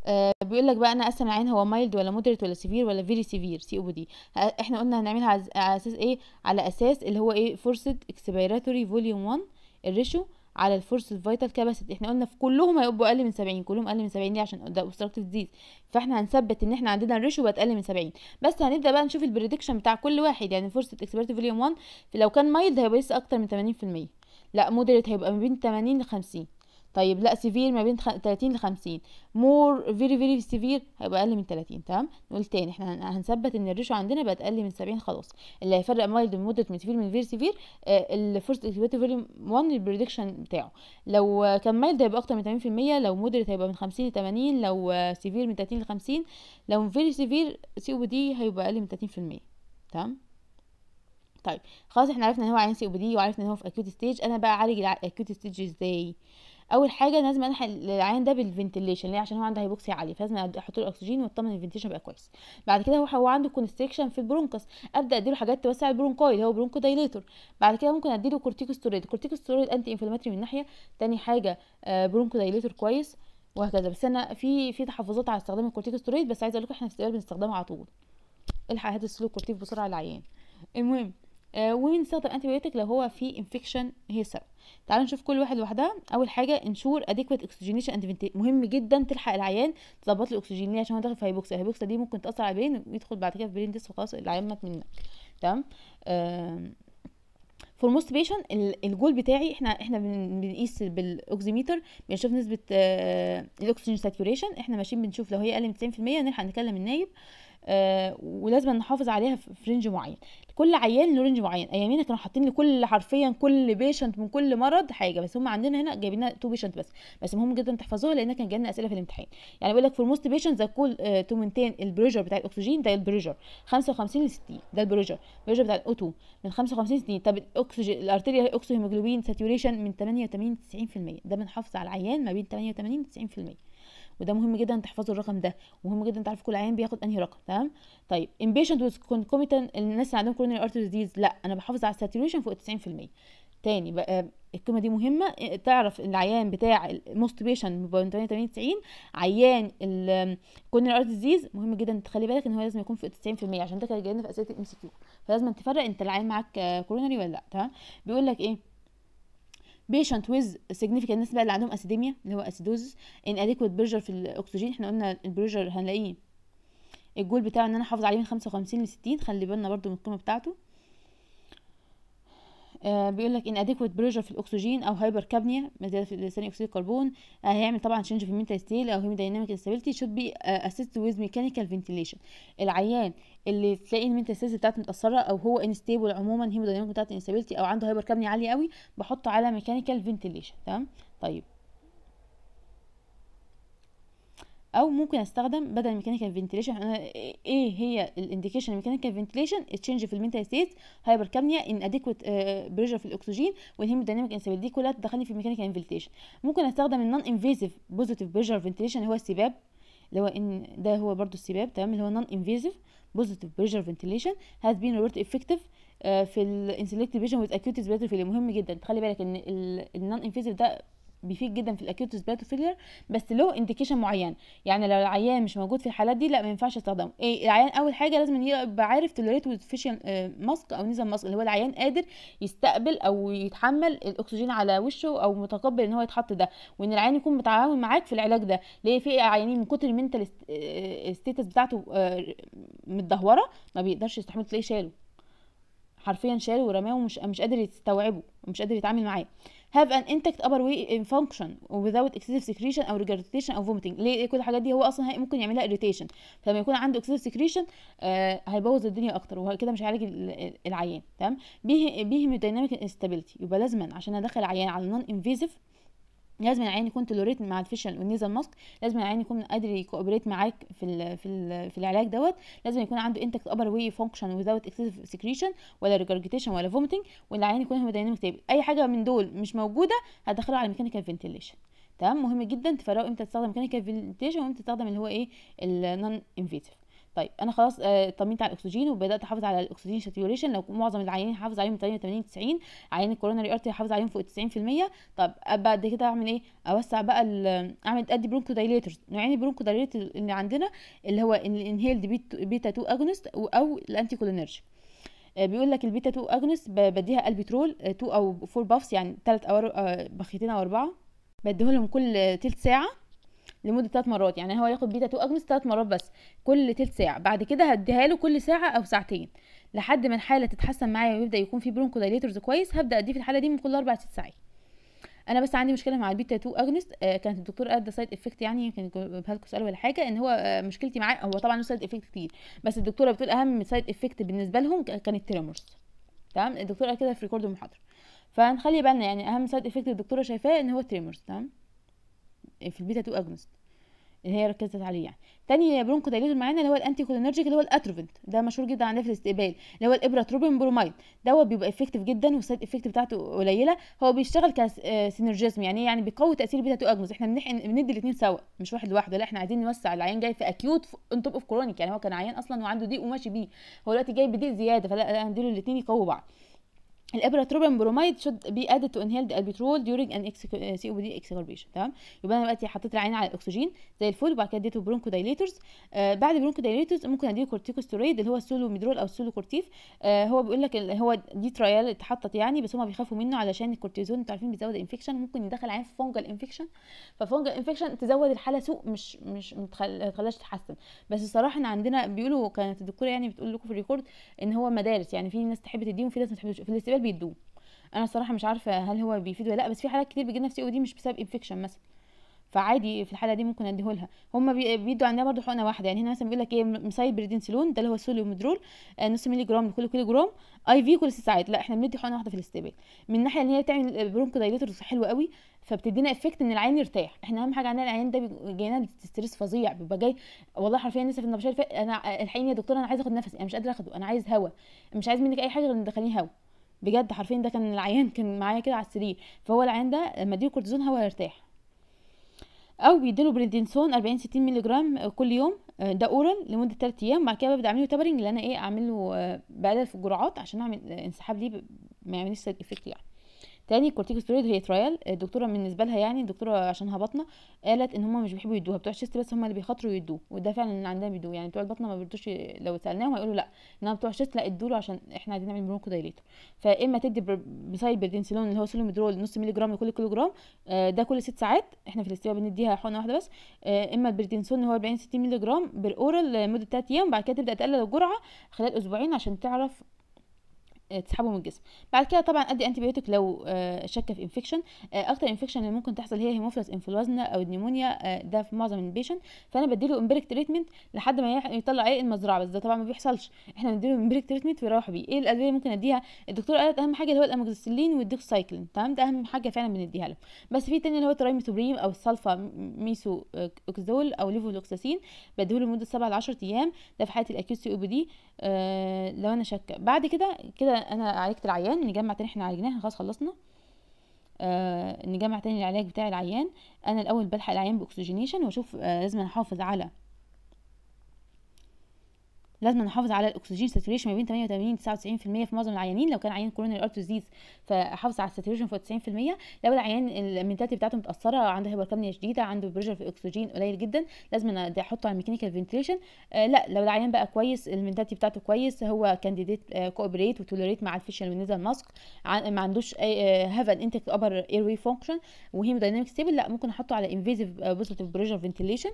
آه، بيقول لك بقى انا اقسم العين هو مايلد ولا مودريت ولا سيفير ولا فيري سيفير سي او دي احنا قلنا هنعملها على اساس ايه على اساس اللي هو ايه فرصه اكسبيراتوري فوليوم 1 الريشيو على الفورس الفيتال كاباسيتي احنا قلنا في كلهم هيبقوا اقل من 70 كلهم اقل من 70 دي عشان ده اوبستراكتيف ديز فاحنا هنثبت ان احنا عندنا الريشيو بقت اقل من 70 بس هنبدا بقى نشوف البريدكشن بتاع كل واحد يعني فرصه اكسبيراتوري فوليوم 1 لو كان مايلد هيبقى لسه اكتر من 80% لا مودريت هيبقى ما بين 80 ل 50 طيب لا سيفير ما بين 30 ل 50 مور فيري فيري سيفير هيبقى اقل من 30 تمام نقول تاني احنا هنثبت ان الريشو عندنا بقت اقل من 70 خلاص اللي هيفرق مايلد من مده من سيفير من فيري سيفير آه الفيرست اكتيفيتي فيري 1 البريدكشن بتاعه لو كان مايلد هيبقى اكتر من 80% لو مودريت هيبقى من 50 ل 80 لو سيفير من 30 ل 50 لو فيري سيفير سي او دي هيبقى اقل من 30% تمام طيب خلاص احنا عرفنا ان هو عين سي او بي دي وعرفنا ان هو في اكيوت ستيج انا بقى اعالج الاكيوت ستيج ازاي اول حاجه لازم الحق العيان ده بالفنتيليشن ليه عشان هو عنده هيبوكسيا عاليه فلازم احط له اكسجين واطمن الفنتيليشن بقى كويس بعد كده هو هو عنده كونستريكشن في البرونكس ابدا اديله حاجات توسع البرونكويد هو برونكو دايليتور بعد كده ممكن اديله كورتيكوستيرويد كورتيكوستيرويد انتي انفلاماتوري من ناحيه تاني حاجه آه، برونكو دايليتور كويس وهكذا بس انا في في تحفظات على استخدام الكورتيكوستيرويد بس عايزه اقول لكم احنا في بنستخدمه على طول الحق هات السلوك كورتيف بسرعه العيان المهم وبنستخدم انتي بيوتيك لو هو في انفكشن هي السبب تعالوا نشوف كل واحد لوحدها اول حاجه انشور اديكويت اكسجينيشن اند مهم جدا تلحق العيان تظبط له اكسجينيه عشان هو داخل في هيبوكسيا الهيبوكسيا دي ممكن تاثر على البرين ويدخل بعد كده في برين ديس وخلاص العيان مات منك تمام فور موست بيشن الجول بتاعي احنا احنا بنقيس بالاوكسيميتر بنشوف نسبه آه، الاكسجين ساتوريشن احنا ماشيين بنشوف لو هي اقل من 90% نلحق نكلم النايب آه، ولازم نحافظ عليها في رينج معين كل عيان له رينج معين ايامنا كانوا حاطين لكل حرفيا كل بيشنت من كل مرض حاجه بس هم عندنا هنا جايبين لنا تو بيشنت بس بس مهم جدا تحفظوها لان كان جالنا اسئله في الامتحان يعني بيقول لك في الموست بيشنت ذا كول تو مينتين البريشر بتاع الاكسجين ده البريشر 55 ل 60 ده البريشر البريشر بتاع الاو 2 من 55 ل 60 طب الاكسجين الارتيريا اكسو هيموجلوبين ساتوريشن من 88 ل 90% ده بنحافظ على العيان ما بين 88 ل 90% وده مهم جدا تحفظوا الرقم ده مهم جدا تعرفوا كل عيان بياخد انهي رقم تمام طيب امبيشنت ويز كونكوميتنت الناس اللي عندهم كورونري ارتري ديز لا انا بحافظ على الساتوريشن فوق 90% تاني بقى آه، الكلمه دي مهمه آه، تعرف العيان بتاع الموستيبيشن بيشن 90 عيان الكورونري ارت ديزيز مهم جدا تخلي بالك ان هو لازم يكون فوق 90% عشان ده كان جايلنا في اسئله الام سي كيو فلازم تفرق انت العيان معاك كورونري ولا لا تمام بيقول لك ايه بيشنت ويز سيجنيفيكانت الناس بقى اللي عندهم اسيديميا اللي هو اسيدوزس ان اديكويت برجر في الاكسجين احنا قلنا البريجر هنلاقيه الجول بتاعه ان انا احافظ عليه من 55 ل 60 خلي بالنا برضو من القيمه بتاعته آه، بيقول لك ان اديكويت بريشر في الاكسجين او هايبر كابنيا زياده في ثاني اكسيد الكربون آه، هيعمل طبعا تشنج في المينتال ستيل او هيمودايناميك انستابيلتي شود بي اسيست ويز ميكانيكال فنتيليشن العيان اللي تلاقي المينتال ستيل بتاعته متاثره او هو انستابل عموما هيمودايناميك بتاعته انستابيلتي او عنده هايبر كابنيا عاليه قوي بحطه على ميكانيكال فنتيليشن تمام طيب او ممكن استخدم بدل ميكانيكال فنتيليشن انا ايه هي الانديكيشن ميكانيكال فنتيليشن تشينج في المينتال ستيت هايبر كابنيا ان اديكويت بريشر في الاكسجين والهيمودايناميك انسبل دي كلها تدخلني في ميكانيكال فنتيليشن ممكن استخدم النون انفيزيف بوزيتيف بريشر فنتيليشن هو السباب اللي هو ان ده هو برضو السباب تمام اللي هو نون انفيزيف بوزيتيف بريشر فنتيليشن هاز بين ريبورت افكتيف في الانسلكت بيشن ويز اكيوت ريسبيراتوري فيلير مهم جدا تخلي بالك ان النون انفيزيف ده بيفيد جدا في الاكيوت سبيراتو فيلير بس له انديكيشن معين يعني لو العيان مش موجود في الحالات دي لا ما ينفعش استخدمه ايه العيان اول حاجه لازم يبقى عارف توليريت فيشن ماسك او نيزل ماسك اللي هو العيان قادر يستقبل او يتحمل الاكسجين على وشه او متقبل ان هو يتحط ده وان العيان يكون متعاون معاك في العلاج ده ليه في عيانين من كتر المنتال ستيتس آه، بتاعته آه، متدهوره ما بيقدرش يستحمل تلاقيه شاله حرفيا شاله ورماه ومش مش قادر يستوعبه ومش قادر يتعامل معاه have an intact upper way in function without excessive secretion or regurgitation or vomiting ليه كل الحاجات دي هو اصلا هي ممكن يعملها irritation فلما يكون عنده excessive secretion آه، هيبوظ الدنيا اكتر كده مش هيعالج العيان تمام بيه بيه ميديناميك انستابيلتي يبقى لازما عشان ادخل عيان على نون انفيزيف لازم العيان يكون تلوريت مع الفيشل والنيزل ماسك لازم العيان يكون قادر يكوبريت معاك في الـ في الـ في العلاج دوت لازم يكون عنده انتك ابر وي فانكشن ويزاوت اكسسيف سكريشن ولا ريجرجيتيشن ولا فوميتنج والعيان يكون هيمودايناميك ستيبل اي حاجه من دول مش موجوده هتدخله على ميكانيكال فنتيليشن تمام مهم جدا تفرقوا امتى تستخدم ميكانيكال فنتيليشن وامتى تستخدم اللي هو ايه النون انفيتيف طيب انا خلاص آه، اطمنت على الاكسجين وبدات احافظ على الاكسجين ساتيوريشن لو معظم العيانين حافظ عليهم 88 90 عيان الكوروناري ارتي حافظ عليهم فوق 90% طب بعد كده اعمل ايه اوسع بقى اعمل ادي برونكو دايليترز نوعين البرونكو دايليترز اللي عندنا اللي هو الانهيلد بيتا 2 اجونست او الانتي آه، كولينرج بيقول لك البيتا 2 اجونست بديها البترول آه، 2 او 4 بافس يعني 3 او بخيتين او اربعه بديهم كل تلت ساعه لمده 3 مرات يعني هو ياخد بيتا 2 اجنس 3 مرات بس كل تلت ساعه بعد كده هديها له كل ساعه او ساعتين لحد ما الحاله تتحسن معايا ويبدا يكون في برونكودايليتورز كويس هبدا اديه في الحاله دي من كل 4 ست ساعات انا بس عندي مشكله مع البيتا 2 اجنست آه كانت الدكتور قال ده سايد افكت يعني يمكن يجيبها سؤال ولا حاجه ان هو آه مشكلتي معاه هو طبعا له سايد افكت كتير بس الدكتوره بتقول اهم سايد افكت بالنسبه لهم كان التريمرز تمام الدكتور قال كده في ريكورد المحاضره فنخلي بالنا يعني اهم سايد افكت الدكتوره شايفاه ان هو التريمرز تمام في البيتا 2 اجونست اللي هي ركزت عليه يعني تاني برونكو دايليتور معانا اللي هو الانتي كولينرجيك اللي هو الاتروفنت ده مشهور جدا عندنا في الاستقبال اللي هو تروبين برومايد دوت بيبقى افكتيف جدا والسايد افكت بتاعته قليله هو بيشتغل كسينرجيزم آه، يعني إيه؟ يعني بيقوي تاثير البيتا 2 اجونز احنا بنحن بندي الاثنين سوا مش واحد لوحده لا احنا عايزين نوسع العيان جاي في اكيوت اون توب اوف كرونيك يعني هو كان عيان اصلا وعنده ضيق وماشي بيه هو دلوقتي جاي بضيق زياده فلا هنديله الاثنين يقووا بعض الابراتروبين بروميد شود بي ادد تو انهيل البترول ديورنج ان سي او دي اكسكربيشن تمام يبقى انا دلوقتي حطيت العين على الاكسجين زي الفول وبعد كده اديته برونكو دايليتورز آه بعد برونكو دايليتورز ممكن اديه كورتيكوستيرويد اللي هو السولو ميدرول او السولو كورتيف آه هو بيقول لك هو دي ترايال اتحطت يعني بس هم بيخافوا منه علشان الكورتيزون انتوا عارفين بيزود انفكشن ممكن يدخل عين في فونجل انفكشن ففونجل انفكشن تزود الحاله سوء مش مش ما تخليهاش تتحسن بس الصراحه ان عندنا بيقولوا كانت الدكتوره يعني بتقول لكم في الريكورد ان هو مدارس يعني في ناس تحب تديهم في ناس ما تحبش في الاستقبال بيدوه انا الصراحه مش عارفه هل هو بيفيد ولا لا بس في حالات كتير لنا في سي او دي مش بسبب انفكشن مثلا فعادي في الحاله دي ممكن اديهولها هما بيدوا عندنا برضو حقنه واحده يعني هنا مثلا بيقول لك ايه مسايبردينسلون ده اللي هو السوليوم مدرول آه نص ملي جرام لكل كيلو جرام اي في كل ست ساعات لا احنا بندي حقنه واحده في الاستقبال من الناحيه ان هي بتعمل برونكو دايليتورز حلو قوي فبتدينا افكت ان العين يرتاح احنا اهم حاجه عندنا العين ده جاينا ستريس فظيع بيبقى جاي والله حرفيا لسه في النبشيه انا الحقيقه يا دكتور انا عايز اخد نفسي انا مش قادر اخده انا عايز هوا مش عايز منك اي حاجه غير ان تدخليني هوا بجد حرفيا ده كان العيان كان معايا كده على السرير فهو العيان ده لما اديله كورتيزون هو هيرتاح او بيديله بريدنسون 40 60 مللي جرام آه، كل يوم آه، ده اورال لمده 3 ايام بعد كده ببدا اعمله تابرنج اللي انا ايه اعمله آه، بقلل في الجرعات عشان اعمل انسحاب ليه ما يعملش سايد افكت يعني تاني كورتيكوستيرويد هي ترايل آه، الدكتوره بالنسبه لها يعني الدكتوره عشان هبطنه قالت ان هم مش بيحبوا يدوها بتوع الشيست بس هم اللي بيخاطروا يدوه وده فعلا اللي عندنا بيدوه يعني بتوع البطنه ما بيردوش لو سالناهم هيقولوا لا انما بتوع الشيست لا ادوا له عشان احنا عايزين نعمل برونكو دايليتور فاما تدي بسايد بردينسلون اللي هو سوليمدرول نص مللي جرام لكل كيلو جرام آه، ده كل ست ساعات احنا في الاستواء بنديها حقنه واحده بس آه، اما البردنسون اللي هو 40 60 مللي جرام بالاورال لمده 3 ايام وبعد كده تبدا تقلل الجرعه خلال اسبوعين عشان تعرف آه، تسحبه من الجسم بعد كده طبعا ادي انتيبيوتيك لو آه، شك في انفكشن آه، اكتر انفكشن اللي ممكن تحصل هي هيموفيلس انفلونزا او النيمونيا ده في معظم البيشنت فانا بديله امبريك تريتمنت لحد ما يطلع عرق المزرعه بس ده طبعا ما بيحصلش احنا بنديله امبريك تريتمنت ويروح بيه ايه الادويه اللي ممكن اديها الدكتور قالت اهم حاجه اللي هو الاموكسيسيلين والديكسايكلين تمام ده اهم حاجه فعلا بنديها له بس في تاني اللي هو ترايميتوبريم او السلفا ميسو اوكزول او ليفولوكساسين بديه لمده 7 ل 10 ايام ده في حاله الاكيوت سي او بي دي لو انا شاكه بعد كده كده انا عالجت العيان نجمع تاني احنا عالجناها خلاص خلصنا آه نجمع تاني العلاج بتاع العيان انا الاول بلحق العيان باكسجينيشن واشوف آه لازم احافظ على لازم نحافظ على الاكسجين ساتوريشن ما بين 88 99% في معظم العيانين لو كان عيان كورونري ارت ديزيز فحافظ على الساتوريشن فوق 90% لو العيان المنتاليتي بتاعته متاثره عنده هيبركامنيا شديده عنده بريشر في الاكسجين قليل جدا لازم احطه على ميكانيكال فنتيليشن آه لا لو العيان بقى كويس المنتاليتي بتاعته كويس هو كانديديت آه كوبريت وتوليريت مع الفيشن والنيزل ماسك ما عندوش هاف ان انتك ابر اير واي فانكشن دايناميك ستيبل لا ممكن احطه على انفيزيف بوزيتيف بريشر فنتيليشن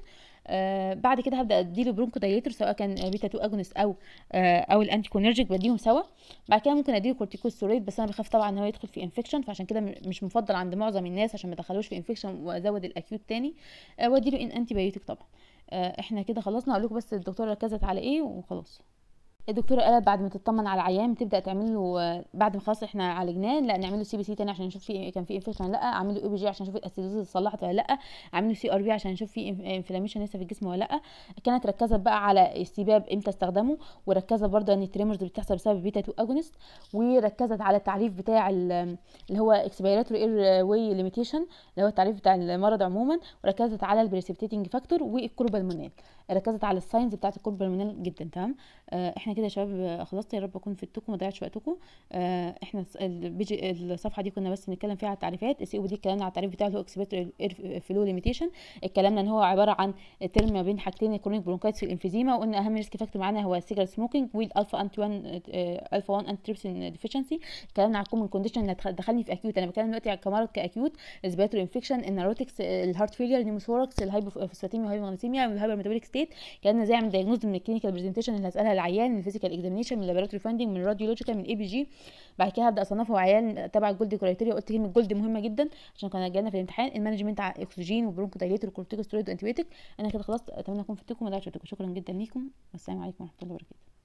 آه بعد كده هبدا اديله برونكو سواء كان بيتا 2 اجونست او آه او الانتي بديهم سوا بعد كده ممكن اديله كورتيكوستيرويد بس انا بخاف طبعا ان هو يدخل في انفكشن فعشان كده مش مفضل عند معظم الناس عشان ما يدخلوش في انفكشن وازود الاكيوت تاني آه واديله ان انتي طبعا آه احنا كده خلصنا اقول لكم بس الدكتوره ركزت على ايه وخلاص الدكتوره قالت بعد ما تطمن على العيان تبدا تعمل له بعد ما خلاص احنا عالجناه لا نعمل له سي بي سي تاني عشان نشوف في إيه، كان في انفكشن لا اعمل له اي بي جي عشان نشوف الاسيدوزيس اتصلحت ولا لا اعمل له سي ار بي عشان نشوف في انفلاميشن لسه في الجسم ولا لا كانت ركزت بقى على السباب امتى استخدمه وركزت برده ان التريمرز اللي بتحصل بسبب بيتا 2 اجونست وركزت على التعريف بتاع اللي هو اكسبيراتوري اير واي ليميتيشن اللي هو التعريف بتاع المرض عموما وركزت على البريسبتيتنج فاكتور والكوربالمونال ركزت على الساينز بتاعت الكوربالمونال جدا تمام آه، احنا كده يا شباب خلصت يا رب اكون فدتكم وضيعتش وقتكم آه احنا البيجي الصفحه دي كنا بس نتكلم فيها على التعريفات السي او دي اتكلمنا على التعريف بتاعه اللي هو اكسبيرت فلو ليميتيشن اتكلمنا ان هو عباره عن ترم ما بين حاجتين الكرونيك برونكايتس والانفيزيما وقلنا اهم ريسك فاكتور معانا هو السيجار سموكينج والالفا انت 1 الفا 1 انت تريبسين ديفيشنسي اتكلمنا على الكومن كونديشن اللي دخلني في اكيوت انا بتكلم دلوقتي كمرض كاكيوت اسبيراتوري انفكشن النيروتكس الهارت فيلير النيموثوركس الهايبوفوسفاتيميا والهايبومغنيسيميا والهايبر ميتابوليك ستيت اتكلمنا ازاي اعمل دايجنوز من الكلينيكال برزنتيشن اللي هسالها العيان من فيزيكال اكزامينشن من لابوراتوري فاندنج من راديولوجيكال من اي بي جي بعد كده هبدا اصنفه عيال تبع الجولد كرايتيريا قلت كلمه جولد مهمه جدا عشان كان جالنا في الامتحان المانجمنت على اكسجين وبرونكو دايليتر وكورتيكوسترويد وانتيبيوتيك انا كده خلاص اتمنى اكون فدتكم ودعيت شكرا جدا ليكم والسلام عليكم ورحمه الله وبركاته